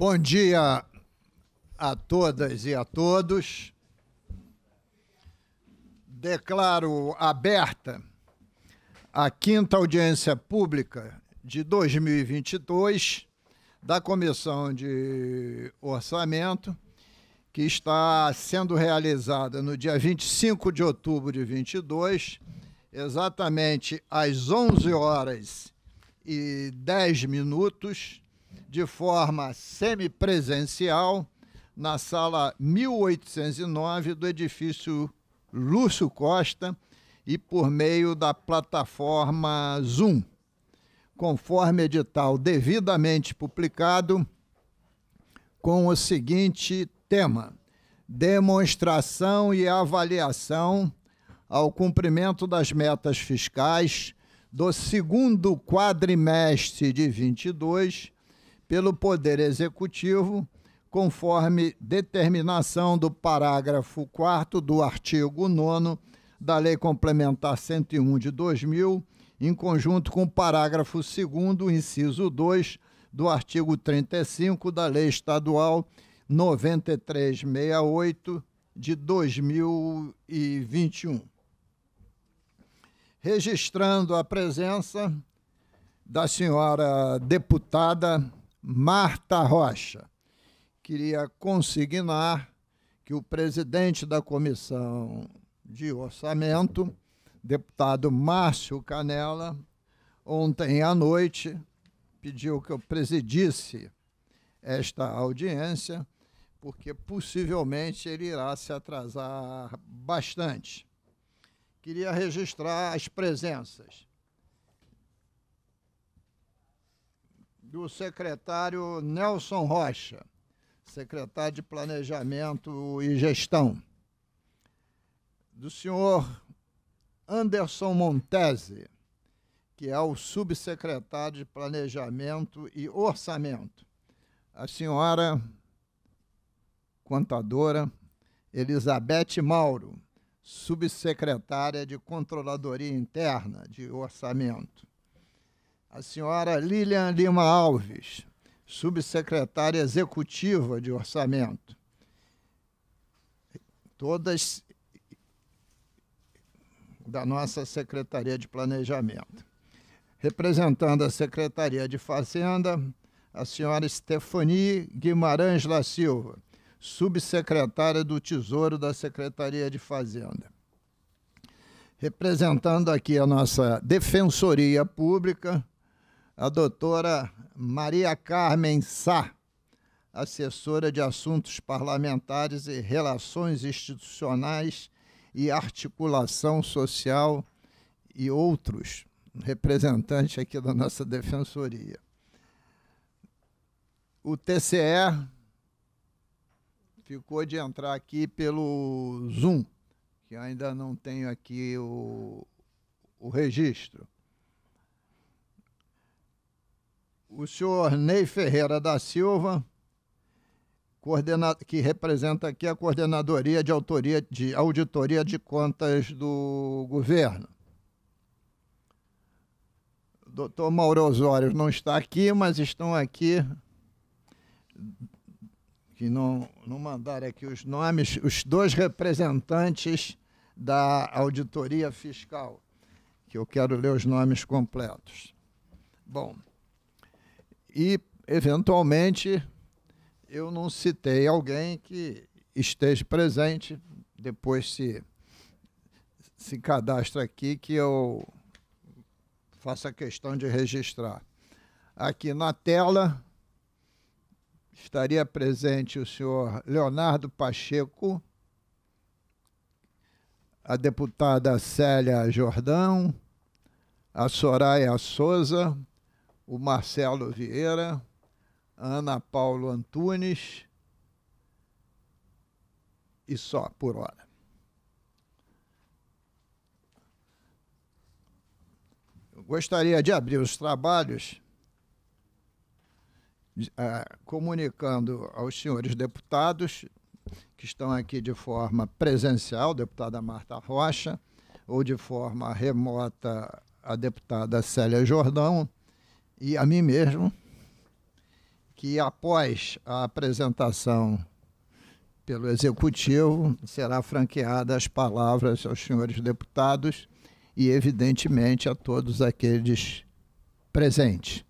Bom dia a todas e a todos. Declaro aberta a quinta audiência pública de 2022 da Comissão de Orçamento, que está sendo realizada no dia 25 de outubro de 22, exatamente às 11 horas e 10 minutos de forma semipresencial na sala 1809 do edifício Lúcio Costa e por meio da plataforma Zoom. Conforme edital devidamente publicado, com o seguinte tema: demonstração e avaliação ao cumprimento das metas fiscais do segundo quadrimestre de 22 pelo Poder Executivo, conforme determinação do parágrafo 4 do artigo 9 da Lei Complementar 101 de 2000, em conjunto com o parágrafo 2 inciso 2 do artigo 35 da Lei Estadual 9368 de 2021. Registrando a presença da senhora deputada Marta Rocha. Queria consignar que o presidente da comissão de orçamento, deputado Márcio Canela, ontem à noite pediu que eu presidisse esta audiência, porque possivelmente ele irá se atrasar bastante. Queria registrar as presenças. do secretário Nelson Rocha, secretário de Planejamento e Gestão, do senhor Anderson Montese, que é o subsecretário de Planejamento e Orçamento, a senhora contadora Elizabeth Mauro, subsecretária de Controladoria Interna de Orçamento a senhora Lilian Lima Alves, subsecretária executiva de orçamento. Todas da nossa Secretaria de Planejamento. Representando a Secretaria de Fazenda, a senhora Stephanie Guimarães da Silva, subsecretária do Tesouro da Secretaria de Fazenda. Representando aqui a nossa Defensoria Pública, a doutora Maria Carmen Sá, assessora de Assuntos Parlamentares e Relações Institucionais e Articulação Social e outros, representante aqui da nossa defensoria. O TCE ficou de entrar aqui pelo Zoom, que ainda não tenho aqui o, o registro. o senhor Ney Ferreira da Silva, que representa aqui a Coordenadoria de, Autoria, de Auditoria de Contas do Governo. O doutor Mauro Osório não está aqui, mas estão aqui, que não, não mandaram aqui os nomes, os dois representantes da Auditoria Fiscal, que eu quero ler os nomes completos. Bom, e, eventualmente, eu não citei alguém que esteja presente, depois se, se cadastra aqui que eu faça questão de registrar. Aqui na tela estaria presente o senhor Leonardo Pacheco, a deputada Célia Jordão, a Soraya Souza, o Marcelo Vieira, Ana Paulo Antunes e só por hora. Eu gostaria de abrir os trabalhos uh, comunicando aos senhores deputados que estão aqui de forma presencial, deputada Marta Rocha, ou de forma remota, a deputada Célia Jordão e a mim mesmo que, após a apresentação pelo Executivo, será franqueada as palavras aos senhores deputados e, evidentemente, a todos aqueles presentes.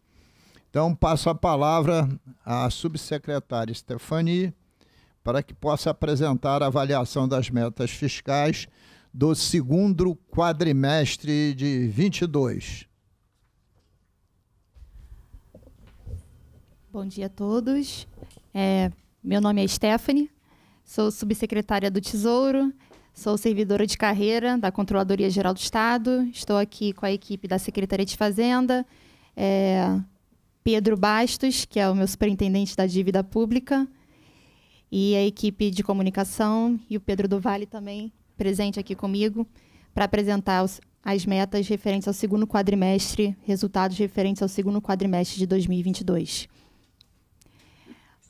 Então, passo a palavra à subsecretária Stefani para que possa apresentar a avaliação das metas fiscais do segundo quadrimestre de 22. Bom dia a todos. É, meu nome é Stephanie, sou subsecretária do Tesouro, sou servidora de carreira da Controladoria Geral do Estado, estou aqui com a equipe da Secretaria de Fazenda, é, Pedro Bastos, que é o meu superintendente da dívida pública, e a equipe de comunicação e o Pedro do Vale também presente aqui comigo para apresentar os, as metas referentes ao segundo quadrimestre, resultados referentes ao segundo quadrimestre de 2022.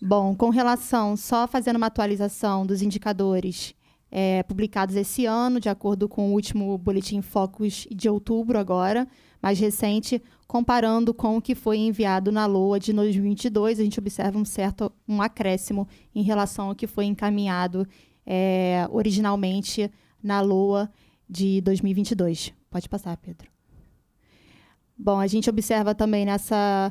Bom, com relação, só fazendo uma atualização dos indicadores é, publicados esse ano, de acordo com o último Boletim Focus de outubro, agora, mais recente, comparando com o que foi enviado na LOA de 2022, a gente observa um certo um acréscimo em relação ao que foi encaminhado é, originalmente na LOA de 2022. Pode passar, Pedro. Bom, a gente observa também nessa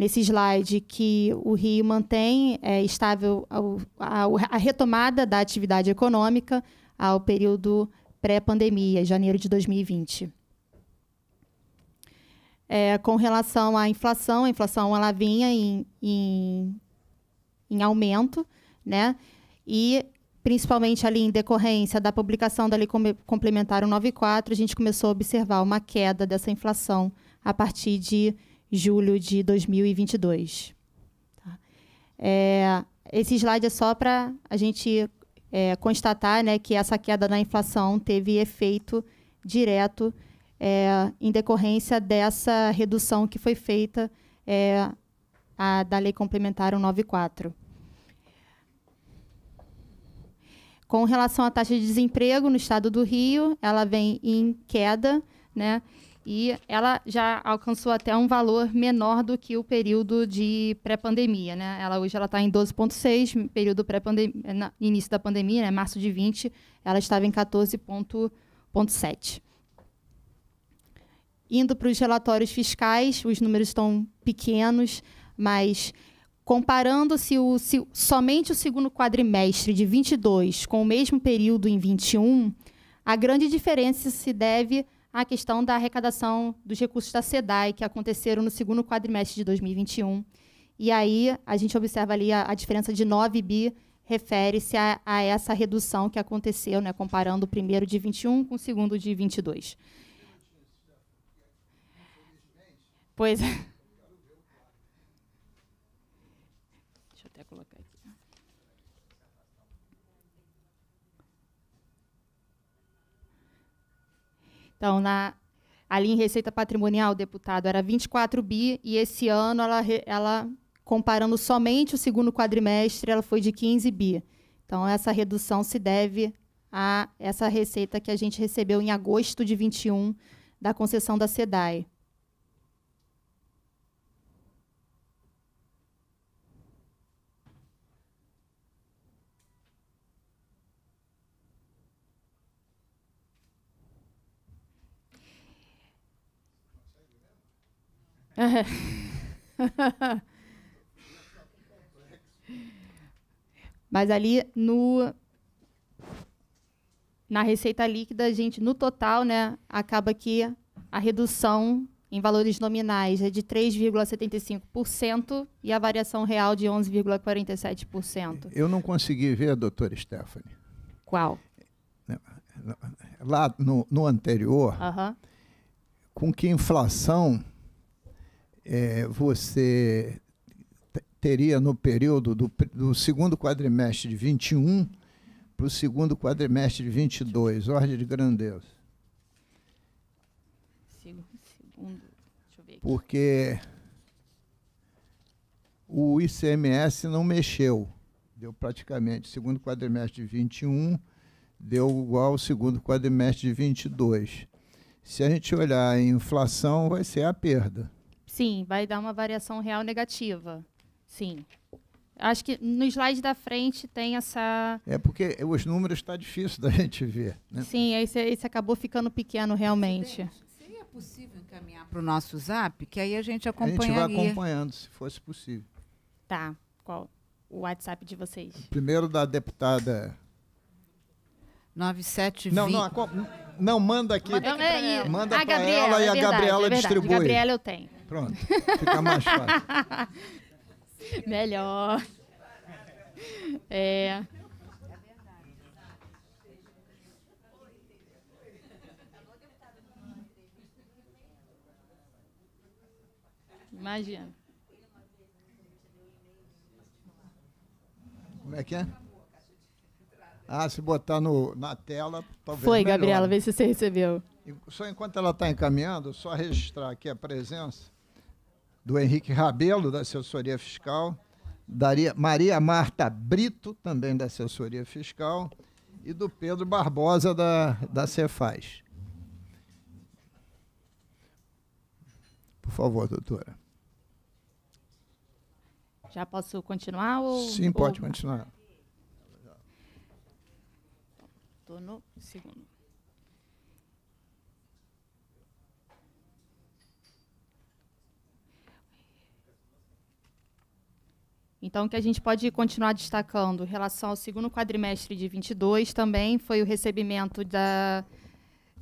nesse slide que o Rio mantém é, estável a, a, a retomada da atividade econômica ao período pré-pandemia, janeiro de 2020. É, com relação à inflação, a inflação ela vinha em, em, em, aumento, né? E principalmente ali em decorrência da publicação da Lei Complementar 94, a gente começou a observar uma queda dessa inflação a partir de julho de 2022. Tá? É, esse slide é só para a gente é, constatar né, que essa queda na inflação teve efeito direto é, em decorrência dessa redução que foi feita é, a, da Lei Complementar 194. Com relação à taxa de desemprego no estado do Rio, ela vem em queda, né? e ela já alcançou até um valor menor do que o período de pré-pandemia, né? Ela hoje ela está em 12,6, período pré-pandemia, início da pandemia, né? Março de 20, ela estava em 14,7. Indo para os relatórios fiscais, os números estão pequenos, mas comparando-se somente o segundo quadrimestre de 22 com o mesmo período em 21, a grande diferença se deve a questão da arrecadação dos recursos da SEDAI, que aconteceram no segundo quadrimestre de 2021. E aí a gente observa ali a, a diferença de 9 bi refere-se a, a, essa redução que aconteceu, né, comparando o primeiro de 21 com o segundo de 22. Pois é. Então, na, ali em receita patrimonial, deputado, era 24 bi e esse ano ela, ela comparando somente o segundo quadrimestre, ela foi de 15 bi. Então, essa redução se deve a essa receita que a gente recebeu em agosto de 21 da concessão da SEDAE. Mas ali no na receita líquida, a gente no total, né, acaba que a redução em valores nominais é de 3,75% e a variação real de 11,47%. Eu não consegui ver, doutora Stephanie. Qual? Né, lá no, no anterior, uh -huh. com que inflação é, você teria no período do, do segundo quadrimestre de 21 para o segundo quadrimestre de 22, ordem de grandeza. Porque o ICMS não mexeu, deu praticamente segundo quadrimestre de 21 deu igual ao segundo quadrimestre de 22. Se a gente olhar a inflação, vai ser a perda. Sim, vai dar uma variação real negativa. Sim. Acho que no slide da frente tem essa. É porque os números está difícil da gente ver. Né? Sim, esse, esse acabou ficando pequeno realmente. Seria possível encaminhar para o nosso zap? Que aí a gente acompanharia. A gente vai acompanhando, se fosse possível. Tá. Qual o WhatsApp de vocês? primeiro da deputada. 9720. Não, não, a... não manda aqui. Manda, aqui é manda para ela, e a é Gabriela é verdade, distribui. Gabriela eu tenho. Pronto, fica mais fácil. Melhor. É. Imagina. Como é que é? Ah, se botar no, na tela, talvez. Foi, melhor. Gabriela, vê se você recebeu. Só enquanto ela está encaminhando, só registrar aqui a presença do Henrique Rabelo, da Assessoria Fiscal, Daria, Maria Marta Brito, também da Assessoria Fiscal, e do Pedro Barbosa, da, da Cefaz. Por favor, doutora. Já posso continuar? Ou, Sim, pode ou... continuar. Estou no segundo. Então, o que a gente pode continuar destacando em relação ao segundo quadrimestre de 22 também foi o recebimento da,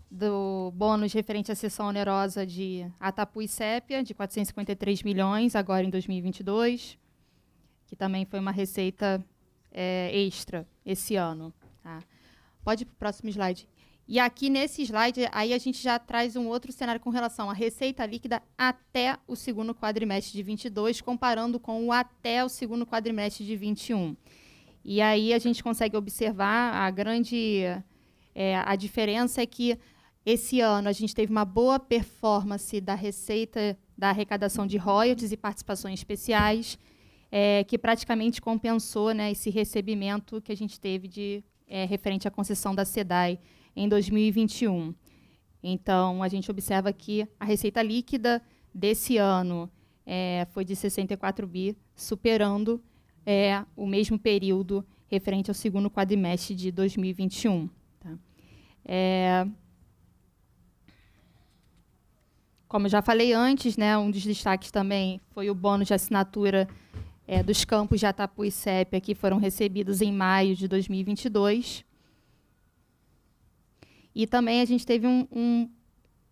do bônus referente à sessão onerosa de Atapu e Sépia, de 453 milhões, agora em 2022, que também foi uma receita é, extra esse ano. Tá? Pode ir para o próximo slide. E aqui nesse slide, aí a gente já traz um outro cenário com relação à receita líquida até o segundo quadrimestre de 22, comparando com o até o segundo quadrimestre de 21. E aí a gente consegue observar a grande é, a diferença é que esse ano a gente teve uma boa performance da receita da arrecadação de royalties e participações especiais, é, que praticamente compensou né, esse recebimento que a gente teve de é, referente à concessão da SEDAI em 2021. Então, a gente observa que a receita líquida desse ano é, foi de 64 bi, superando é, o mesmo período referente ao segundo quadrimestre de 2021. Tá? É, como já falei antes, né, um dos destaques também foi o bônus de assinatura é, dos campos de Atapu e CEP, que foram recebidos em maio de 2022. E também a gente teve um, um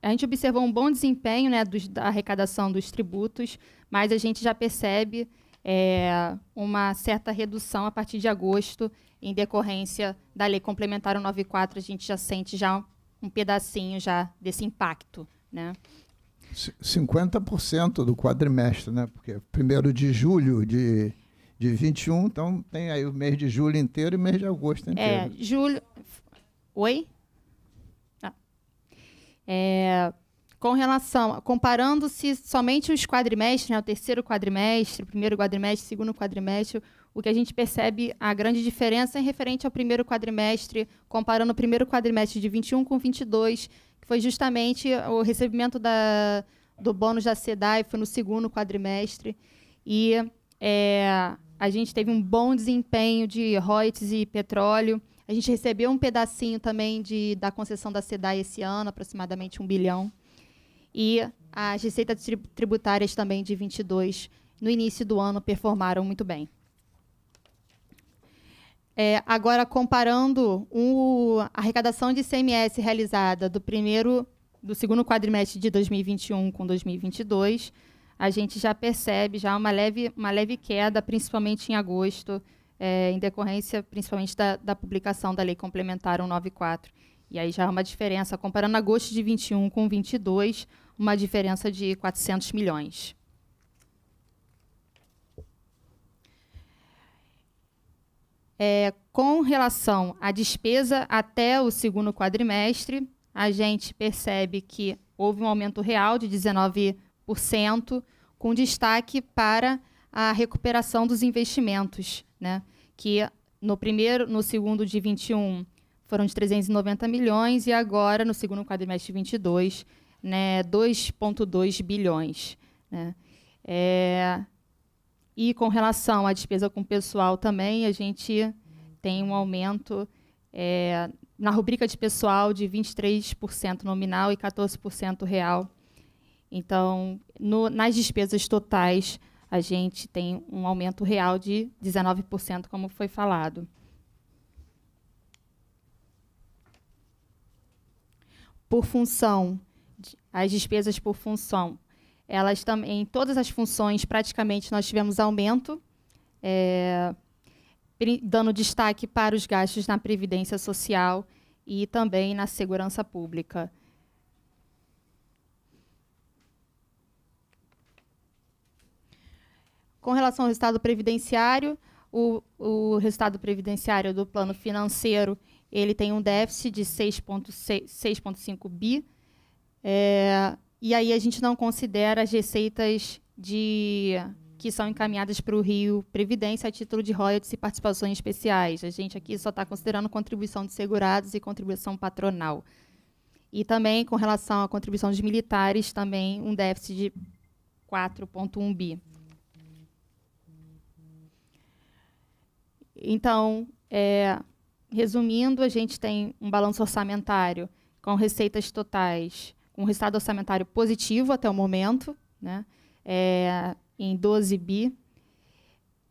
a gente observou um bom desempenho né, dos, da arrecadação dos tributos, mas a gente já percebe é, uma certa redução a partir de agosto, em decorrência da lei complementar 194, a gente já sente já um, pedacinho já desse impacto. Né? 50% do quadrimestre, né? porque primeiro de julho de, de 21, então tem aí o mês de julho inteiro e mês de agosto inteiro. É, julho... Oi? É, com relação, comparando-se somente os quadrimestres, né, o terceiro quadrimestre, primeiro quadrimestre, segundo quadrimestre, o que a gente percebe a grande diferença é referente ao primeiro quadrimestre, comparando o primeiro quadrimestre de 21 com 22, que foi justamente o recebimento da, do bônus da SEDAI, foi no segundo quadrimestre. E é, a gente teve um bom desempenho de royalties e petróleo. A gente recebeu um pedacinho também de, da concessão da SEDAI esse ano, aproximadamente um bilhão. E as receitas tributárias também de 22 no início do ano performaram muito bem. É, agora, comparando o, a arrecadação de CMS realizada do primeiro, do segundo quadrimestre de 2021 com 2022, a gente já percebe já uma leve, uma leve queda, principalmente em agosto, é, em decorrência principalmente da, da, publicação da Lei Complementar 194. E aí já é uma diferença, comparando agosto de 21 com 22, uma diferença de 400 milhões. É, com relação à despesa até o segundo quadrimestre, a gente percebe que houve um aumento real de 19%, com destaque para a recuperação dos investimentos, né? Que no primeiro, no segundo de 21 foram de 390 milhões e agora no segundo quadrimestre de 22, né, 2.2 bilhões, né? É, e com relação à despesa com pessoal também, a gente tem um aumento é, na rubrica de pessoal de 23% nominal e 14% real. Então, no, nas despesas totais, a gente tem um aumento real de 19%, como foi falado. Por função, as despesas por função, elas também, em todas as funções, praticamente nós tivemos aumento, é, dando destaque para os gastos na Previdência Social e também na Segurança Pública. Com relação ao resultado previdenciário, o, o resultado previdenciário do plano financeiro ele tem um déficit de 6,5 bi. É, e aí a gente não considera as receitas de que são encaminhadas para o Rio Previdência a título de royalties e participações especiais. A gente aqui só está considerando contribuição de segurados e contribuição patronal. E também, com relação à contribuição de militares, também um déficit de 4,1 bi. Então, é, resumindo, a gente tem um balanço orçamentário com receitas totais, com um resultado orçamentário positivo até o momento, né? É, em 12 bi,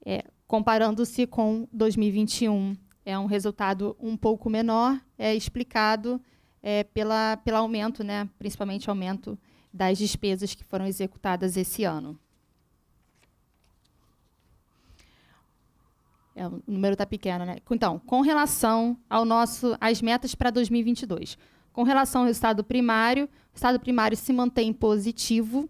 é, comparando-se com 2021. É um resultado um pouco menor, é explicado é, pela, pelo aumento, né? principalmente aumento das despesas que foram executadas esse ano. É, o número está pequeno, né? Então, com relação ao nosso, às metas para 2022. Com relação ao resultado primário, o resultado primário se mantém positivo.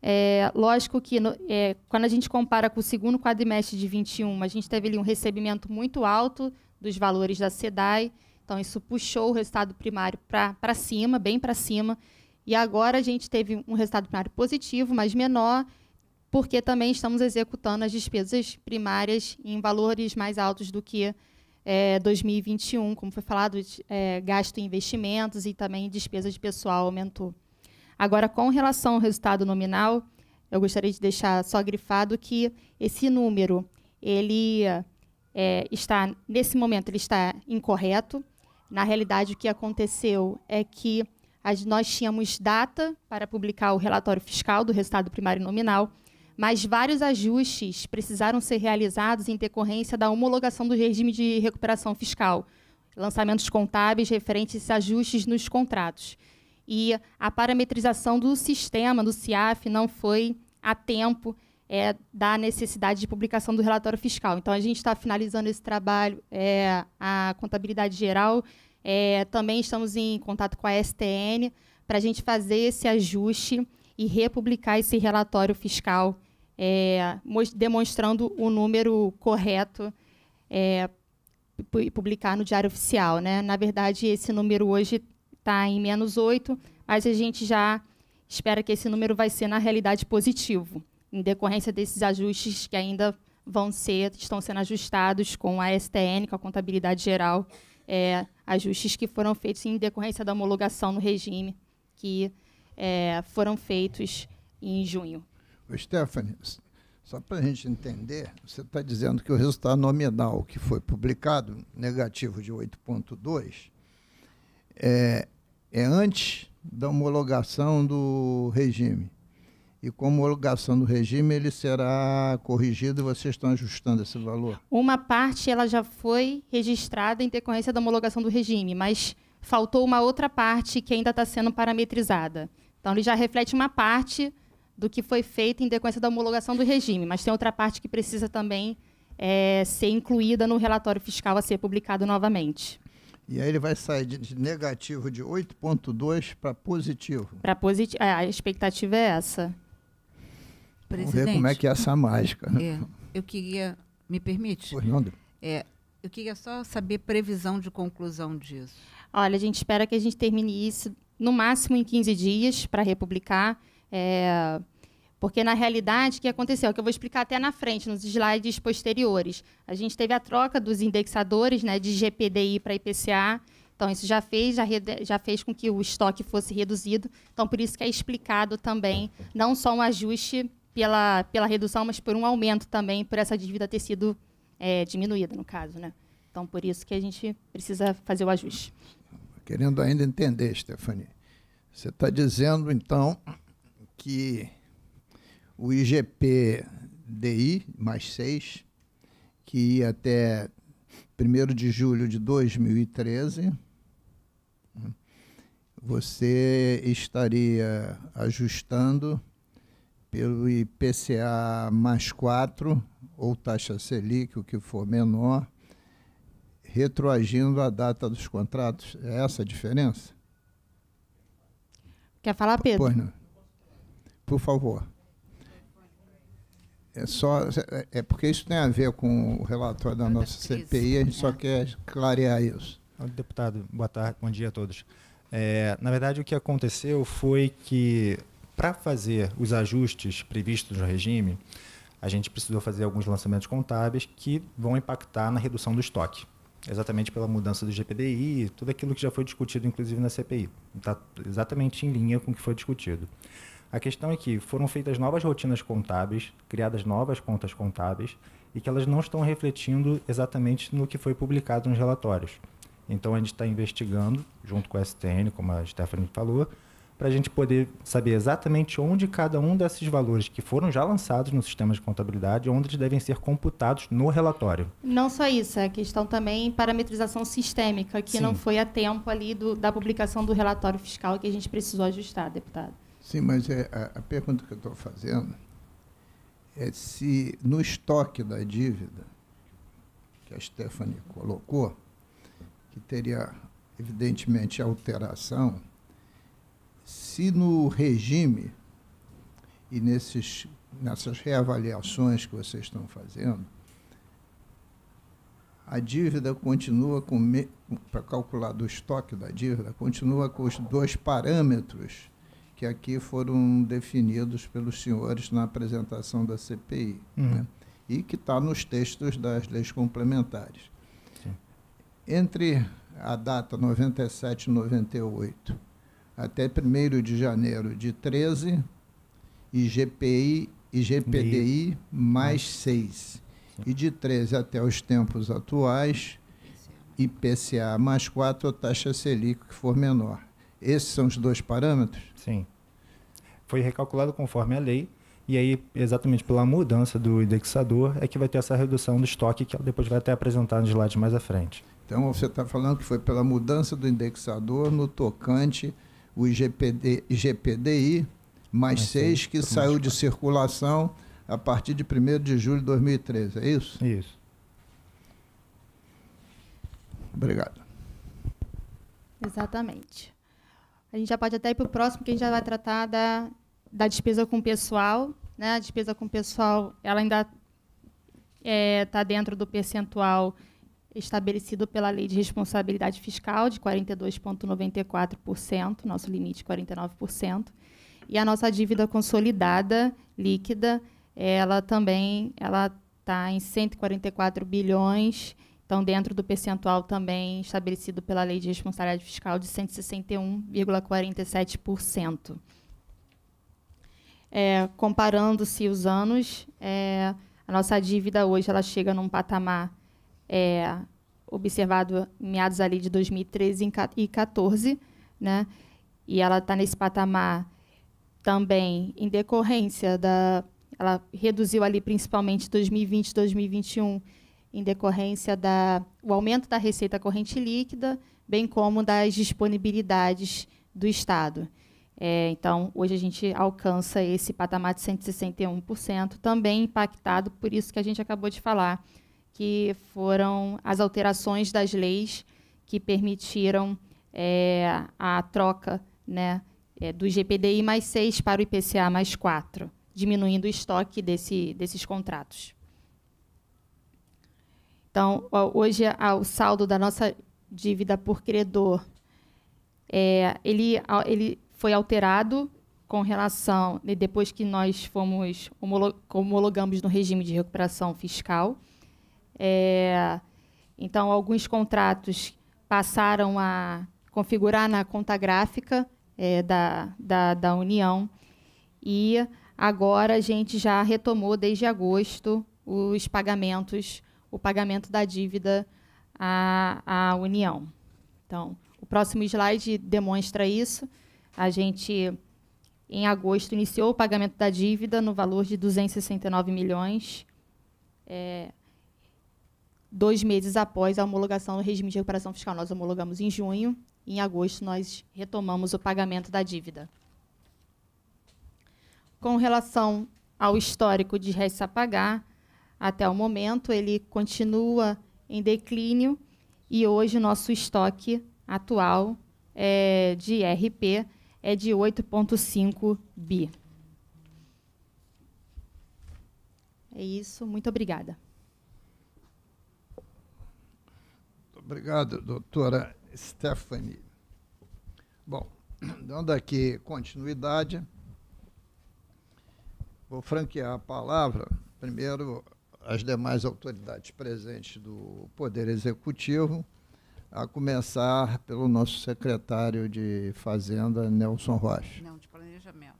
É, lógico que no, é, quando a gente compara com o segundo quadrimestre de 21, a gente teve ali um recebimento muito alto dos valores da SEDAI. Então, isso puxou o resultado primário para cima, bem para cima. E agora a gente teve um resultado primário positivo, mas menor porque também estamos executando as despesas primárias em valores mais altos do que é, 2021, como foi falado, é, gasto em investimentos e também despesa de pessoal aumentou. Agora, com relação ao resultado nominal, eu gostaria de deixar só grifado que esse número ele é, está nesse momento ele está incorreto. Na realidade, o que aconteceu é que nós tínhamos data para publicar o relatório fiscal do resultado primário nominal mas vários ajustes precisaram ser realizados em decorrência da homologação do regime de recuperação fiscal, lançamentos contábeis referentes a ajustes nos contratos. E a parametrização do sistema, do CIAF, não foi a tempo é, da necessidade de publicação do relatório fiscal. Então, a gente está finalizando esse trabalho, é, a contabilidade geral. É, também estamos em contato com a STN para a gente fazer esse ajuste e republicar esse relatório fiscal é, demonstrando o número correto é, publicar no Diário Oficial. Né? Na verdade, esse número hoje está em menos 8, mas a gente já espera que esse número vai ser, na realidade, positivo, em decorrência desses ajustes que ainda vão ser, estão sendo ajustados com a STN, com a Contabilidade Geral, é, ajustes que foram feitos em decorrência da homologação no regime, que é, foram feitos em junho. Stephanie, só para a gente entender, você está dizendo que o resultado nominal que foi publicado, negativo de 8,2, é, é antes da homologação do regime. E com a homologação do regime, ele será corrigido e vocês estão ajustando esse valor? Uma parte ela já foi registrada em decorrência da homologação do regime, mas faltou uma outra parte que ainda está sendo parametrizada. Então, ele já reflete uma parte do que foi feito em decorrência da homologação do regime, mas tem outra parte que precisa também é, ser incluída no relatório fiscal a ser publicado novamente. E aí ele vai sair de, negativo de 8,2 para positivo. Para positivo, é, a expectativa é essa. Presidente, Vamos ver como é que é essa mágica. Né? É, eu queria, me permite? Pois não. É, eu queria só saber previsão de conclusão disso. Olha, a gente espera que a gente termine isso no máximo em 15 dias para republicar. É, porque, na realidade, o que aconteceu? o é Que eu vou explicar até na frente, nos slides posteriores. A gente teve a troca dos indexadores né, de GPDI para IPCA. Então, isso já fez, já, já fez com que o estoque fosse reduzido. Então, por isso que é explicado também, não só um ajuste pela, pela redução, mas por um aumento também, por essa dívida ter sido é, diminuída, no caso. Né? Então, por isso que a gente precisa fazer o ajuste. Querendo ainda entender, Stephanie, você está dizendo, então, que o IGP-DI, mais 6, que ia até 1 de julho de 2013, você estaria ajustando pelo IPCA mais 4, ou taxa Selic, o que for menor, retroagindo a data dos contratos. É essa a diferença? Quer falar, Pedro? Pois não por favor. É, só, é, é porque isso tem a ver com o relatório da nossa CPI, a gente só né? quer clarear isso. Deputado, boa tarde, bom dia a todos. É, na verdade, o que aconteceu foi que, para fazer os ajustes previstos no regime, a gente precisou fazer alguns lançamentos contábeis que vão impactar na redução do estoque, exatamente pela mudança do GPDI, tudo aquilo que já foi discutido, inclusive na CPI. Está exatamente em linha com o que foi discutido. A questão é que foram feitas novas rotinas contábeis, criadas novas contas contábeis, e que elas não estão refletindo exatamente no que foi publicado nos relatórios. Então a gente está investigando, junto com a STN, como a Stephanie falou, para a gente poder saber exatamente onde cada um desses valores que foram já lançados no sistema de contabilidade, onde eles devem ser computados no relatório. Não só isso, é a questão também parametrização sistêmica, que Sim. não foi a tempo ali do, da publicação do relatório fiscal que a gente precisou ajustar, deputado. Sim, mas é, a, a pergunta que eu estou fazendo é se no estoque da dívida que a Stephanie colocou, que teria evidentemente alteração, se no regime e nesses, nessas reavaliações que vocês estão fazendo, a dívida continua com, para calcular do estoque da dívida, continua com os dois parâmetros que aqui foram definidos pelos senhores na apresentação da CPI, uhum. né? e que está nos textos das leis complementares. Sim. Entre a data 97 e 98 até 1 de janeiro de 13, IGPI, IGPDI mais 6. Uhum. E de 13 até os tempos atuais, IPCA mais 4 ou taxa Selic que for menor. Esses são os dois parâmetros? Sim. Foi recalculado conforme a lei, e aí, exatamente pela mudança do indexador, é que vai ter essa redução do estoque que depois vai até apresentar nos slides mais à frente. Então, você está falando que foi pela mudança do indexador no tocante o IGPD, IGPDI mais 6, que saiu de circulação a partir de 1 de julho de 2013, é isso? Isso. Obrigado. Exatamente. A gente já pode até ir para o próximo, que a gente já vai tratar da, da despesa com pessoal. Né? A despesa com pessoal ela ainda está é, tá dentro do percentual estabelecido pela Lei de Responsabilidade Fiscal, de 42,94%, nosso limite 49%. E a nossa dívida consolidada, líquida, ela também ela está em 144 bilhões estão dentro do percentual também estabelecido pela Lei de Responsabilidade Fiscal de 161,47%. É, Comparando-se os anos, é, a nossa dívida hoje ela chega num patamar é, observado em meados ali de 2013 e 2014, né? e ela está nesse patamar também em decorrência da... Ela reduziu ali principalmente 2020 e 2021, em decorrência do aumento da receita corrente líquida, bem como das disponibilidades do Estado. É, então, hoje a gente alcança esse patamar de 161%, também impactado por isso que a gente acabou de falar, que foram as alterações das leis que permitiram é, a troca né, é, do GPDI mais 6 para o IPCA mais 4, diminuindo o estoque desse, desses contratos. Então, hoje o saldo da nossa dívida por credor, é, ele, ele foi alterado com relação, né, depois que nós fomos homologamos no regime de recuperação fiscal. É, então, alguns contratos passaram a configurar na conta gráfica é, da, da, da União. E agora a gente já retomou desde agosto os pagamentos o pagamento da dívida à, à União. Então, o próximo slide demonstra isso. A gente, em agosto, iniciou o pagamento da dívida no valor de 269 milhões, é, dois meses após a homologação do regime de recuperação fiscal. Nós homologamos em junho, em agosto nós retomamos o pagamento da dívida. Com relação ao histórico de restos a pagar, até o momento, ele continua em declínio e hoje o nosso estoque atual é, de RP é de 8,5 bi. É isso, muito obrigada. Obrigado, doutora Stephanie. Bom, dando aqui continuidade, vou franquear a palavra primeiro as demais autoridades presentes do Poder Executivo, a começar pelo nosso secretário de Fazenda, Nelson Rocha. Não, de planejamento.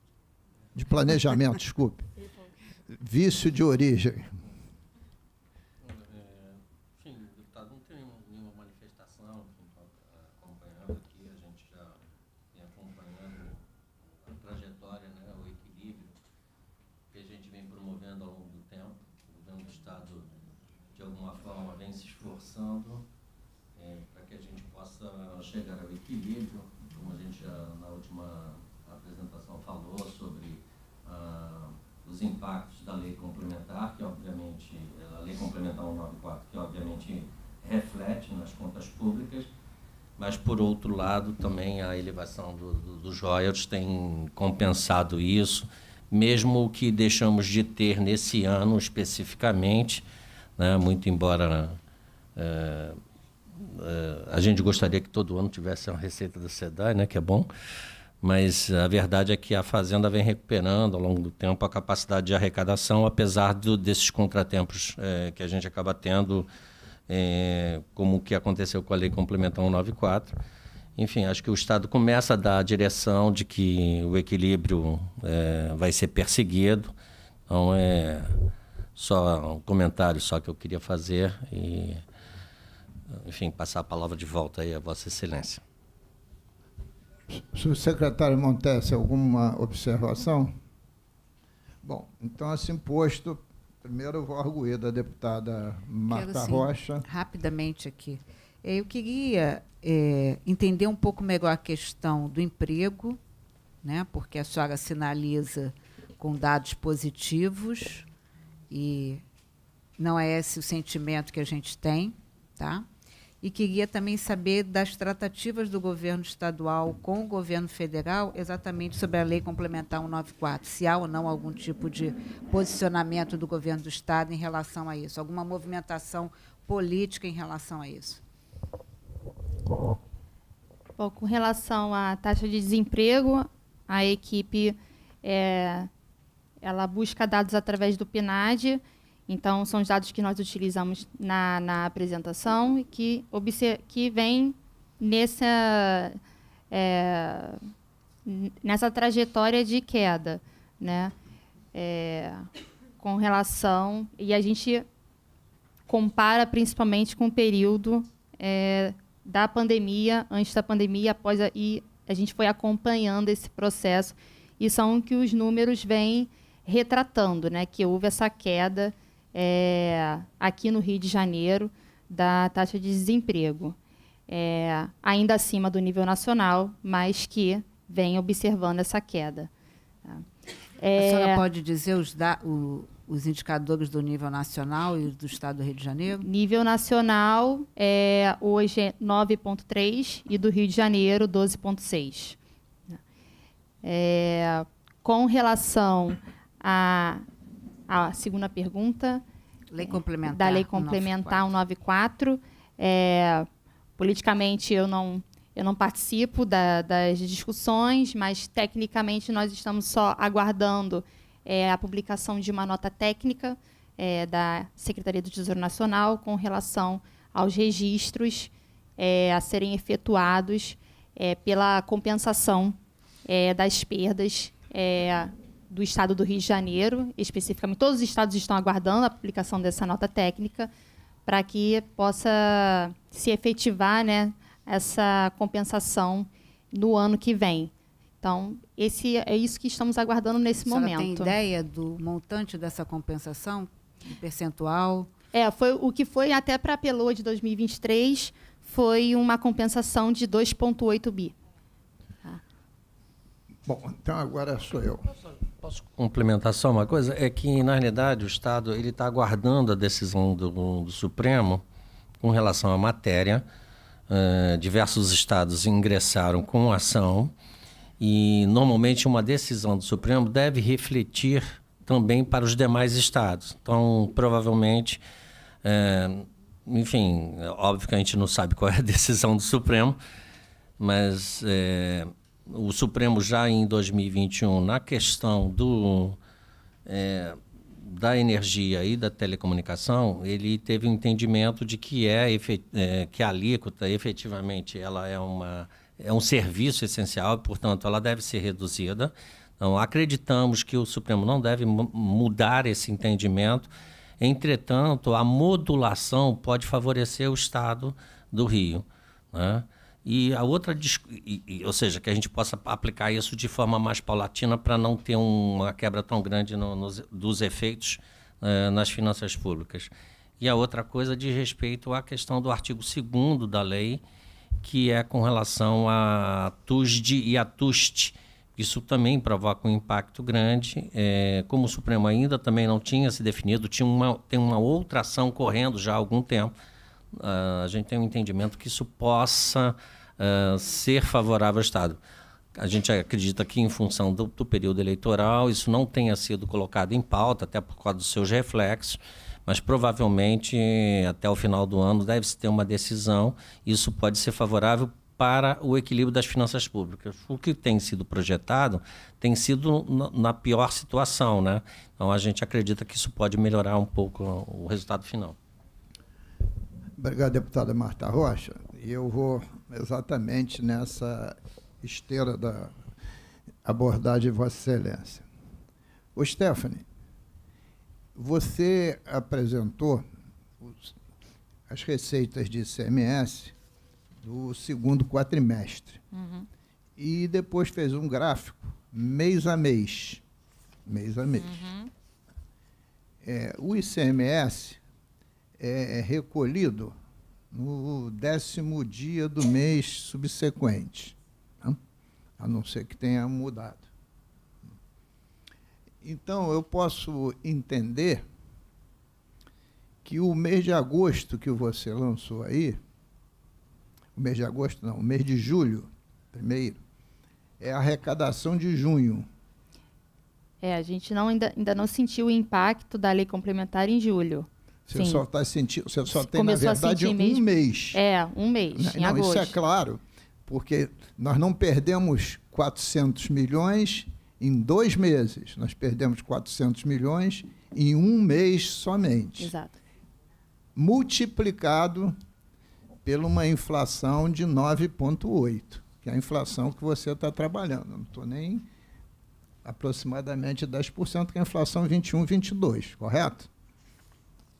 De planejamento, desculpe. Vício de origem. é, para que a gente possa chegar ao equilíbrio, como a gente já na última apresentação falou sobre ah, os impactos da lei complementar, que obviamente, é, a lei complementar 194, que obviamente reflete nas contas públicas, mas por outro lado também a elevação do, do, dos royalties tem compensado isso, mesmo o que deixamos de ter nesse ano especificamente, né, muito embora é, é, a gente gostaria que todo ano tivesse uma receita da SEDAI, né, que é bom, mas a verdade é que a Fazenda vem recuperando ao longo do tempo a capacidade de arrecadação, apesar do, desses contratempos é, que a gente acaba tendo, como o que aconteceu com a Lei Complementar 194. Enfim, acho que o Estado começa a dar a direção de que o equilíbrio vai ser perseguido. Então, é só um comentário só que eu queria fazer. E enfim, passar a palavra de volta aí a Vossa Excelência. Se o secretário alguma observação? Bom, então, assim posto, primeiro eu vou arguir da deputada Marta Quero, sim, Rocha. Rapidamente aqui. É, eu queria é, entender um pouco melhor a questão do emprego, né, porque a senhora sinaliza com dados positivos e não é esse o sentimento que a gente tem, tá? e queria também saber das tratativas do governo estadual com o governo federal, exatamente sobre a lei complementar 194, se há ou não algum tipo de posicionamento do governo do estado em relação a isso, alguma movimentação política em relação a isso. Bom, com relação à taxa de desemprego, a equipe é, ela busca dados através do PNAD então, são os dados que nós utilizamos na, na apresentação e que, que vem nessa, é, nessa trajetória de queda, né? É, com relação. E a gente compara principalmente com o período é, da pandemia, antes da pandemia, após a, e a gente foi acompanhando esse processo e são que os números vêm retratando, né? Que houve essa queda é, aqui no Rio de Janeiro da taxa de desemprego, é, ainda acima do nível nacional, mas que vem observando essa queda. Tá? É, a senhora pode dizer os, da, o, os indicadores do nível nacional e do estado do Rio de Janeiro? Nível nacional é hoje é 9,3 e do Rio de Janeiro 12,6. É, com relação a, a segunda pergunta lei da Lei Complementar 194. É, politicamente, eu não, eu não participo da, das discussões, mas tecnicamente nós estamos só aguardando é, a publicação de uma nota técnica é, da Secretaria do Tesouro Nacional com relação aos registros é, a serem efetuados é, pela compensação é, das perdas do Estado do Rio de Janeiro, especificamente, todos os estados estão aguardando a publicação dessa nota técnica para que possa se efetivar né, essa compensação no ano que vem. Então, esse é isso que estamos aguardando nesse momento. Você tem ideia do montante dessa compensação, de percentual? É, foi o que foi até para a Peloa de 2023 foi uma compensação de 2,8 bi. Bom, então agora sou eu. Posso complementar só uma coisa? É que, na realidade, o Estado ele está aguardando a decisão do, do, Supremo com relação à matéria. Uh, diversos estados ingressaram com ação e, normalmente, uma decisão do Supremo deve refletir também para os demais estados. Então, provavelmente, uh, enfim, é óbvio que a gente não sabe qual é a decisão do Supremo, mas... Uh, o Supremo já em 2021 na questão do é, da energia e da telecomunicação ele teve um entendimento de que é, é, que a alíquota efetivamente ela é uma é um serviço essencial portanto ela deve ser reduzida então acreditamos que o Supremo não deve mudar esse entendimento entretanto a modulação pode favorecer o Estado do Rio né? E a outra, e, e, ou seja, que a gente possa aplicar isso de forma mais paulatina para não ter uma quebra tão grande no, dos efeitos eh, nas finanças públicas. E a outra coisa diz respeito à questão do artigo 2 da lei, que é com relação à TUSD e à TUST. Isso também provoca um impacto grande. Eh, como o Supremo ainda também não tinha se definido, tinha uma, tem uma outra ação correndo já há algum tempo ah, a gente tem um entendimento que isso possa ah, ser favorável ao Estado. A gente acredita que, em função do, do, período eleitoral, isso não tenha sido colocado em pauta, até por causa dos seus reflexos, mas provavelmente até o final do ano deve-se ter uma decisão. Isso pode ser favorável para o equilíbrio das finanças públicas. O que tem sido projetado tem sido na pior situação, né? Então a gente acredita que isso pode melhorar um pouco o resultado final. Obrigado, deputada Marta Rocha. E eu vou exatamente nessa esteira da abordagem de Vossa Excelência. Ô, Stephanie, você apresentou os, as receitas de ICMS do segundo quatrimestre. Uhum. E depois fez um gráfico mês a mês. Mês a mês. Uhum. É, o ICMS é, é, recolhido no décimo dia do mês subsequente, né? a não ser que tenha mudado. Então, eu posso entender que o mês de agosto que você lançou aí, o mês de agosto não, o mês de julho, primeiro, é a arrecadação de junho. É, a gente não, ainda, ainda não sentiu o impacto da lei complementar em julho. Você Sim. só está sentindo, você só tem Começou na verdade um mesmo. mês. É, um mês. Não, né? não isso é claro, porque nós não perdemos 400 milhões em dois meses, nós perdemos 400 milhões em um mês somente. Exato. Multiplicado pela uma inflação de 9,8, que é a inflação que você está trabalhando. Não estou nem aproximadamente 10%, que é a inflação 21, 22, correto?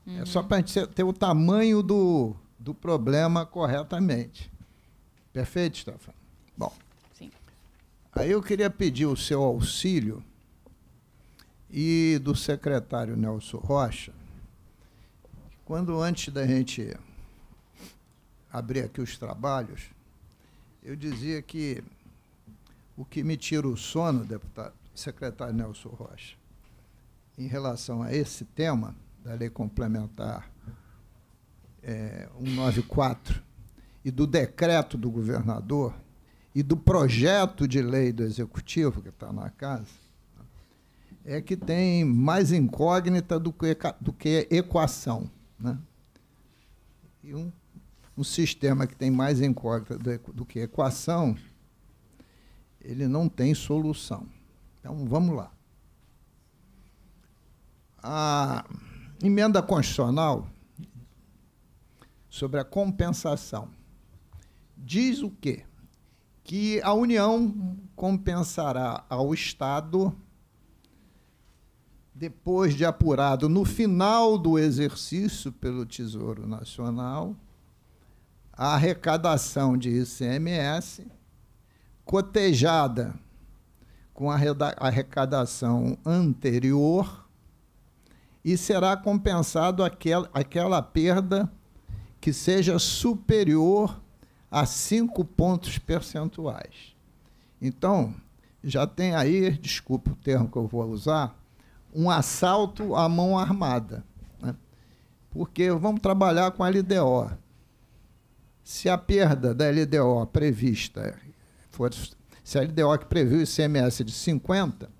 Uhum. É só para a gente ter o tamanho do, do problema corretamente. Perfeito, Stefano? Bom. Sim. Aí eu queria pedir o seu auxílio e do secretário Nelson Rocha, quando antes da gente abrir aqui os trabalhos, eu dizia que o que me tira o sono, deputado, secretário Nelson Rocha, em relação a esse tema, da Lei Complementar é, 194 e do decreto do governador e do projeto de lei do Executivo, que está na casa, é que tem mais incógnita do que, do que equação. Né? E um, um sistema que tem mais incógnita do, do que equação, ele não tem solução. Então, vamos lá. A. Ah, emenda constitucional sobre a compensação diz o quê? Que a União compensará ao Estado depois de apurado no final do exercício pelo Tesouro Nacional a arrecadação de ICMS cotejada com a arrecadação anterior e será compensado aquela, aquela perda que seja superior a 5 pontos percentuais. Então, já tem aí, desculpe o termo que eu vou usar, um assalto à mão armada. Né? Porque vamos trabalhar com a LDO. Se a perda da LDO prevista for, se a LDO que previu o ICMS de 50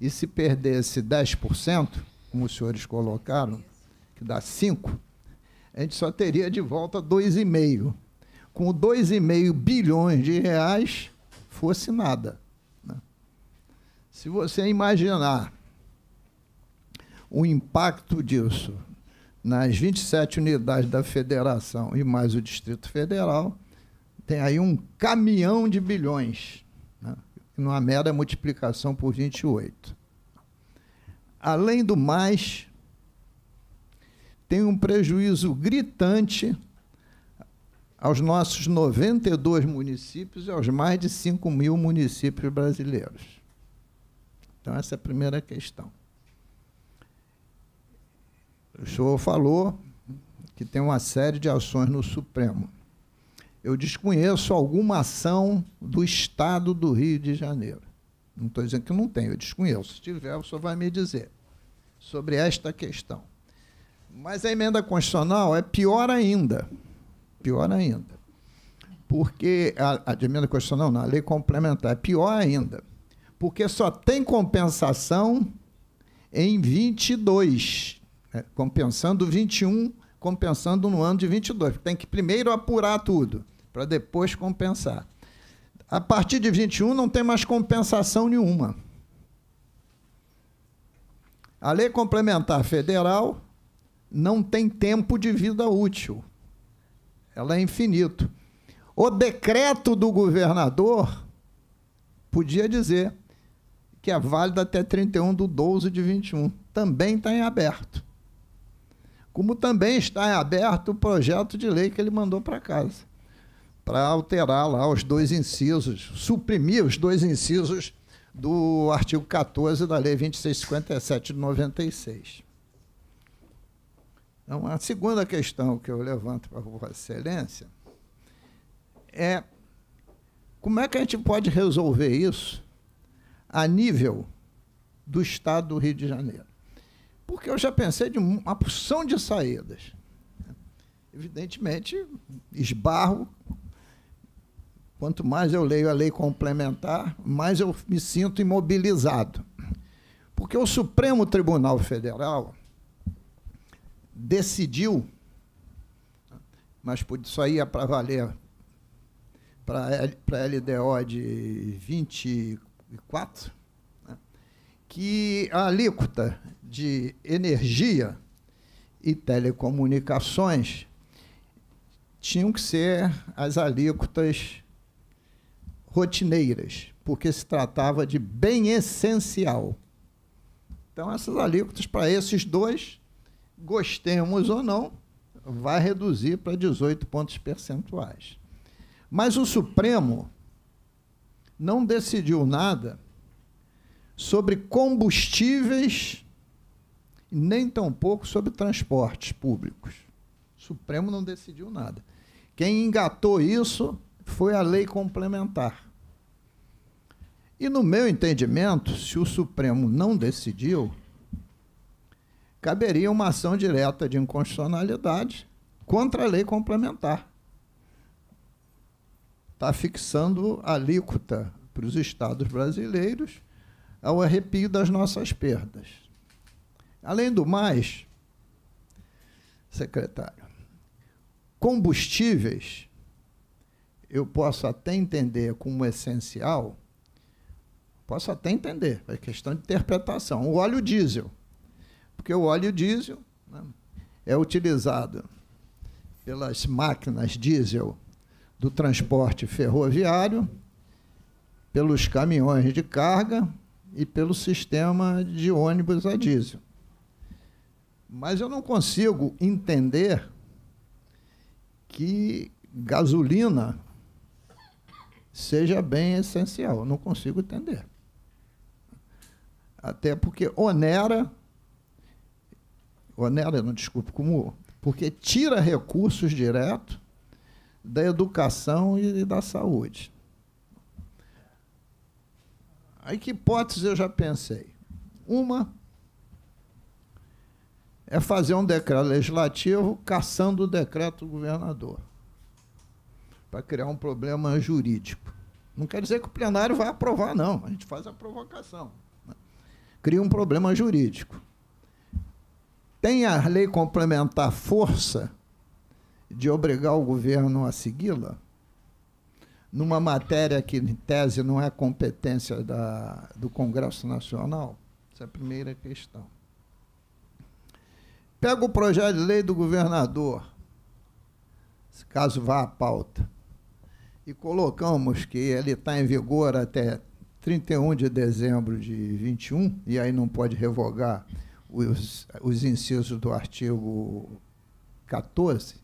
e se perdesse 10%, como os senhores colocaram, que dá 5, a gente só teria de volta 2,5. Com 2,5 bilhões de reais, fosse nada. Né? Se você imaginar o impacto disso nas 27 unidades da federação e mais o Distrito Federal, tem aí um caminhão de bilhões, né? numa mera multiplicação por 28. Além do mais, tem um prejuízo gritante aos nossos 92 municípios e aos mais de 5 mil municípios brasileiros. Então, essa é a primeira questão. O senhor falou que tem uma série de ações no Supremo. Eu desconheço alguma ação do Estado do Rio de Janeiro. Não estou dizendo que não tem, eu desconheço. Se tiver, o senhor vai me dizer sobre esta questão. Mas a emenda constitucional é pior ainda. Pior ainda. Porque a, a de emenda constitucional, na lei complementar, é pior ainda. Porque só tem compensação em 22, né? compensando 21, compensando no ano de 22. Tem que primeiro apurar tudo, para depois compensar. A partir de 21 não tem mais compensação nenhuma. A lei complementar federal não tem tempo de vida útil. Ela é infinito. O decreto do governador podia dizer que é válido até 31 de 12 de 21. Também está em aberto. Como também está em aberto o projeto de lei que ele mandou para casa, para alterar lá os dois incisos, suprimir os dois incisos do artigo 14 da Lei 2657 de 96. Então, a segunda questão que eu levanto para Vossa Excelência é como é que a gente pode resolver isso a nível do Estado do Rio de Janeiro? Porque eu já pensei de uma porção de saídas. Evidentemente, esbarro Quanto mais eu leio a lei complementar, mais eu me sinto imobilizado. Porque o Supremo Tribunal Federal decidiu, mas isso aí é para valer para a LDO de 24, né, que a alíquota de energia e telecomunicações tinham que ser as alíquotas rotineiras, porque se tratava de bem essencial. Então, essas alíquotas para esses dois, gostemos ou não, vai reduzir para 18 pontos percentuais. Mas o Supremo não decidiu nada sobre combustíveis, nem tampouco sobre transportes públicos. O Supremo não decidiu nada. Quem engatou isso foi a lei complementar. E no meu entendimento, se o Supremo não decidiu, caberia uma ação direta de inconstitucionalidade contra a lei complementar. Está fixando alíquota para os estados brasileiros ao arrepio das nossas perdas. Além do mais, secretário, combustíveis eu posso até entender como essencial, posso até entender, é questão de interpretação. O óleo diesel, porque o óleo diesel né, é utilizado pelas máquinas diesel do transporte ferroviário, pelos caminhões de carga e pelo sistema de ônibus a diesel. Mas eu não consigo entender que gasolina seja bem essencial. Eu não consigo entender. Até porque onera, onera, não desculpe, como, porque tira recursos diretos da educação e da saúde. Aí que hipótese eu já pensei? Uma é fazer um decreto legislativo caçando o decreto do governador para criar um problema jurídico. Não quer dizer que o plenário vai aprovar, não. A gente faz a provocação. Né? Cria um problema jurídico. Tem a lei complementar força de obrigar o governo a segui-la? Numa matéria que, em tese, não é competência da, do Congresso Nacional? Essa é a primeira questão. Pega o projeto de lei do governador, caso vá à pauta e colocamos que ele está em vigor até 31 de dezembro de 21, e aí não pode revogar os, os incisos do artigo 14.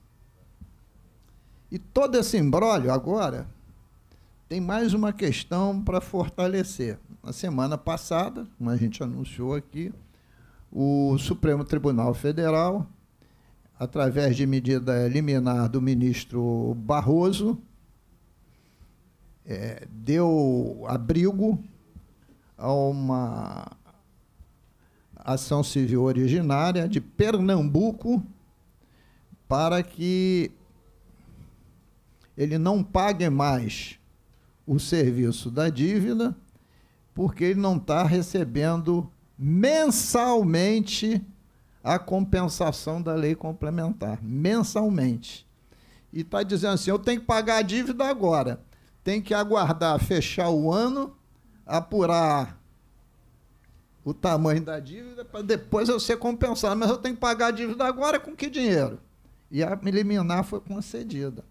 E todo esse embrólio agora tem mais uma questão para fortalecer. Na semana passada, como a gente anunciou aqui, o Supremo Tribunal Federal, através de medida liminar do ministro Barroso, é, deu abrigo a uma ação civil originária de Pernambuco para que ele não pague mais o serviço da dívida, porque ele não está recebendo mensalmente a compensação da lei complementar. Mensalmente. E está dizendo assim: eu tenho que pagar a dívida agora tem que aguardar fechar o ano, apurar o tamanho da dívida para depois eu ser compensado. Mas eu tenho que pagar a dívida agora com que dinheiro? E a eliminar foi concedida.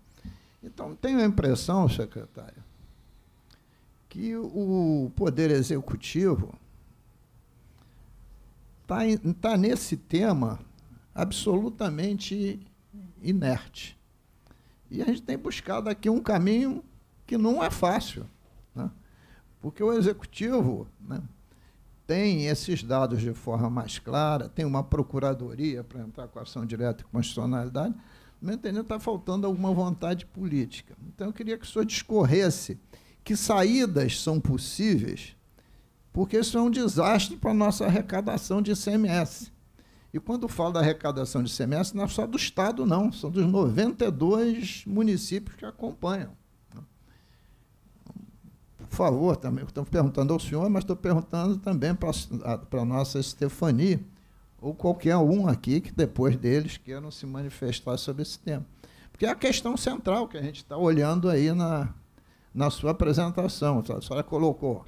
Então, tenho a impressão, secretário, que o Poder Executivo está tá nesse tema absolutamente inerte. E a gente tem buscado aqui um caminho que não é fácil, né? porque o executivo né, tem esses dados de forma mais clara, tem uma procuradoria para entrar com ação direta e constitucionalidade, meu entendimento está faltando alguma vontade política. Então, eu queria que o senhor discorresse que saídas são possíveis, porque isso é um desastre para a nossa arrecadação de ICMS. E quando falo da arrecadação de ICMS, não é só do Estado, não, são dos 92 municípios que acompanham. Por favor, também, estou perguntando ao senhor, mas estou perguntando também para a nossa Stefani, ou qualquer um aqui que depois deles queiram se manifestar sobre esse tema. Porque é a questão central que a gente está olhando aí na, na sua apresentação. A senhora colocou.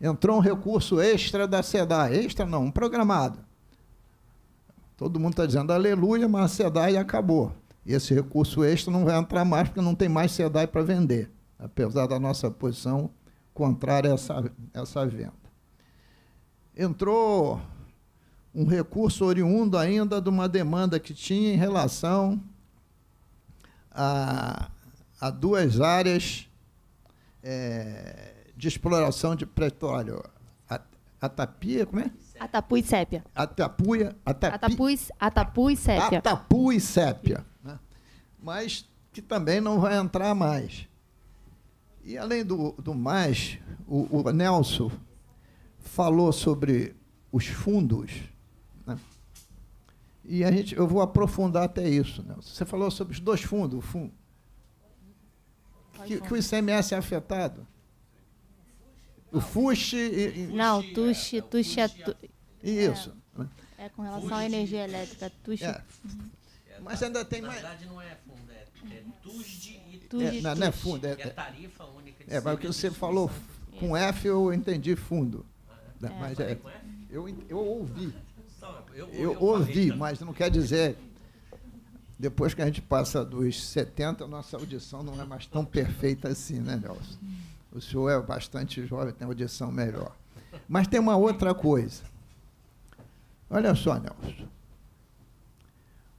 Entrou um recurso extra da SEDAI. Extra não, um programado. Todo mundo está dizendo aleluia, mas a SEDAI acabou. Esse recurso extra não vai entrar mais porque não tem mais SEDAI para vender apesar da nossa posição contrária a essa, essa venda. Entrou um recurso oriundo ainda de uma demanda que tinha em relação a, a duas áreas é, de exploração de petróleo. tapia como é? Atapu e Sépia. Atapuia, atapi... Atapu, e, atapu e Sépia. Atapu e Sépia. Né? Mas que também não vai entrar mais. E, além do, do mais, o, o Nelson falou sobre os fundos. Né? E a gente, eu vou aprofundar até isso. Nelson. Você falou sobre os dois fundos, o fundo. Que, que o ICMS é afetado. O FUSH e, Não, TUSH, TUSH é... Isso. É, né? é, com relação à energia elétrica. Tuxi. É, é, mas tá. ainda tem mais. Na verdade, não é fundo, é, é TUSD e é, TUSD. não, é fundo, é, é, tarifa única de É, mas o que você falou com F eu entendi fundo. Ah, mas é, eu, eu ouvi. Eu, ouvi, mas não quer dizer. Depois que a gente passa dos 70, a nossa audição não é mais tão perfeita assim, né, Nelson? O senhor é bastante jovem, tem audição melhor. Mas tem uma outra coisa. Olha só, Nelson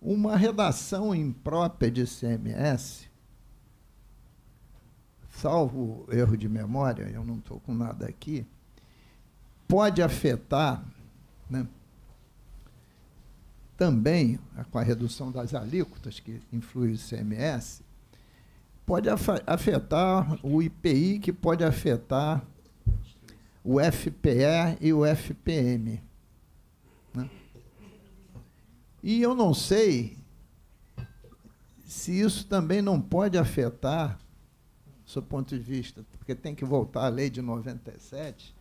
uma redação imprópria de CMS, salvo erro de memória, eu não estou com nada aqui, pode afetar né, também, ah, com a redução das alíquotas que influi o CMS, pode afetar o IPI, que pode afetar o FPE e o FPM. E eu não sei se isso também não pode afetar, do seu ponto de vista, porque tem que voltar à lei de 97,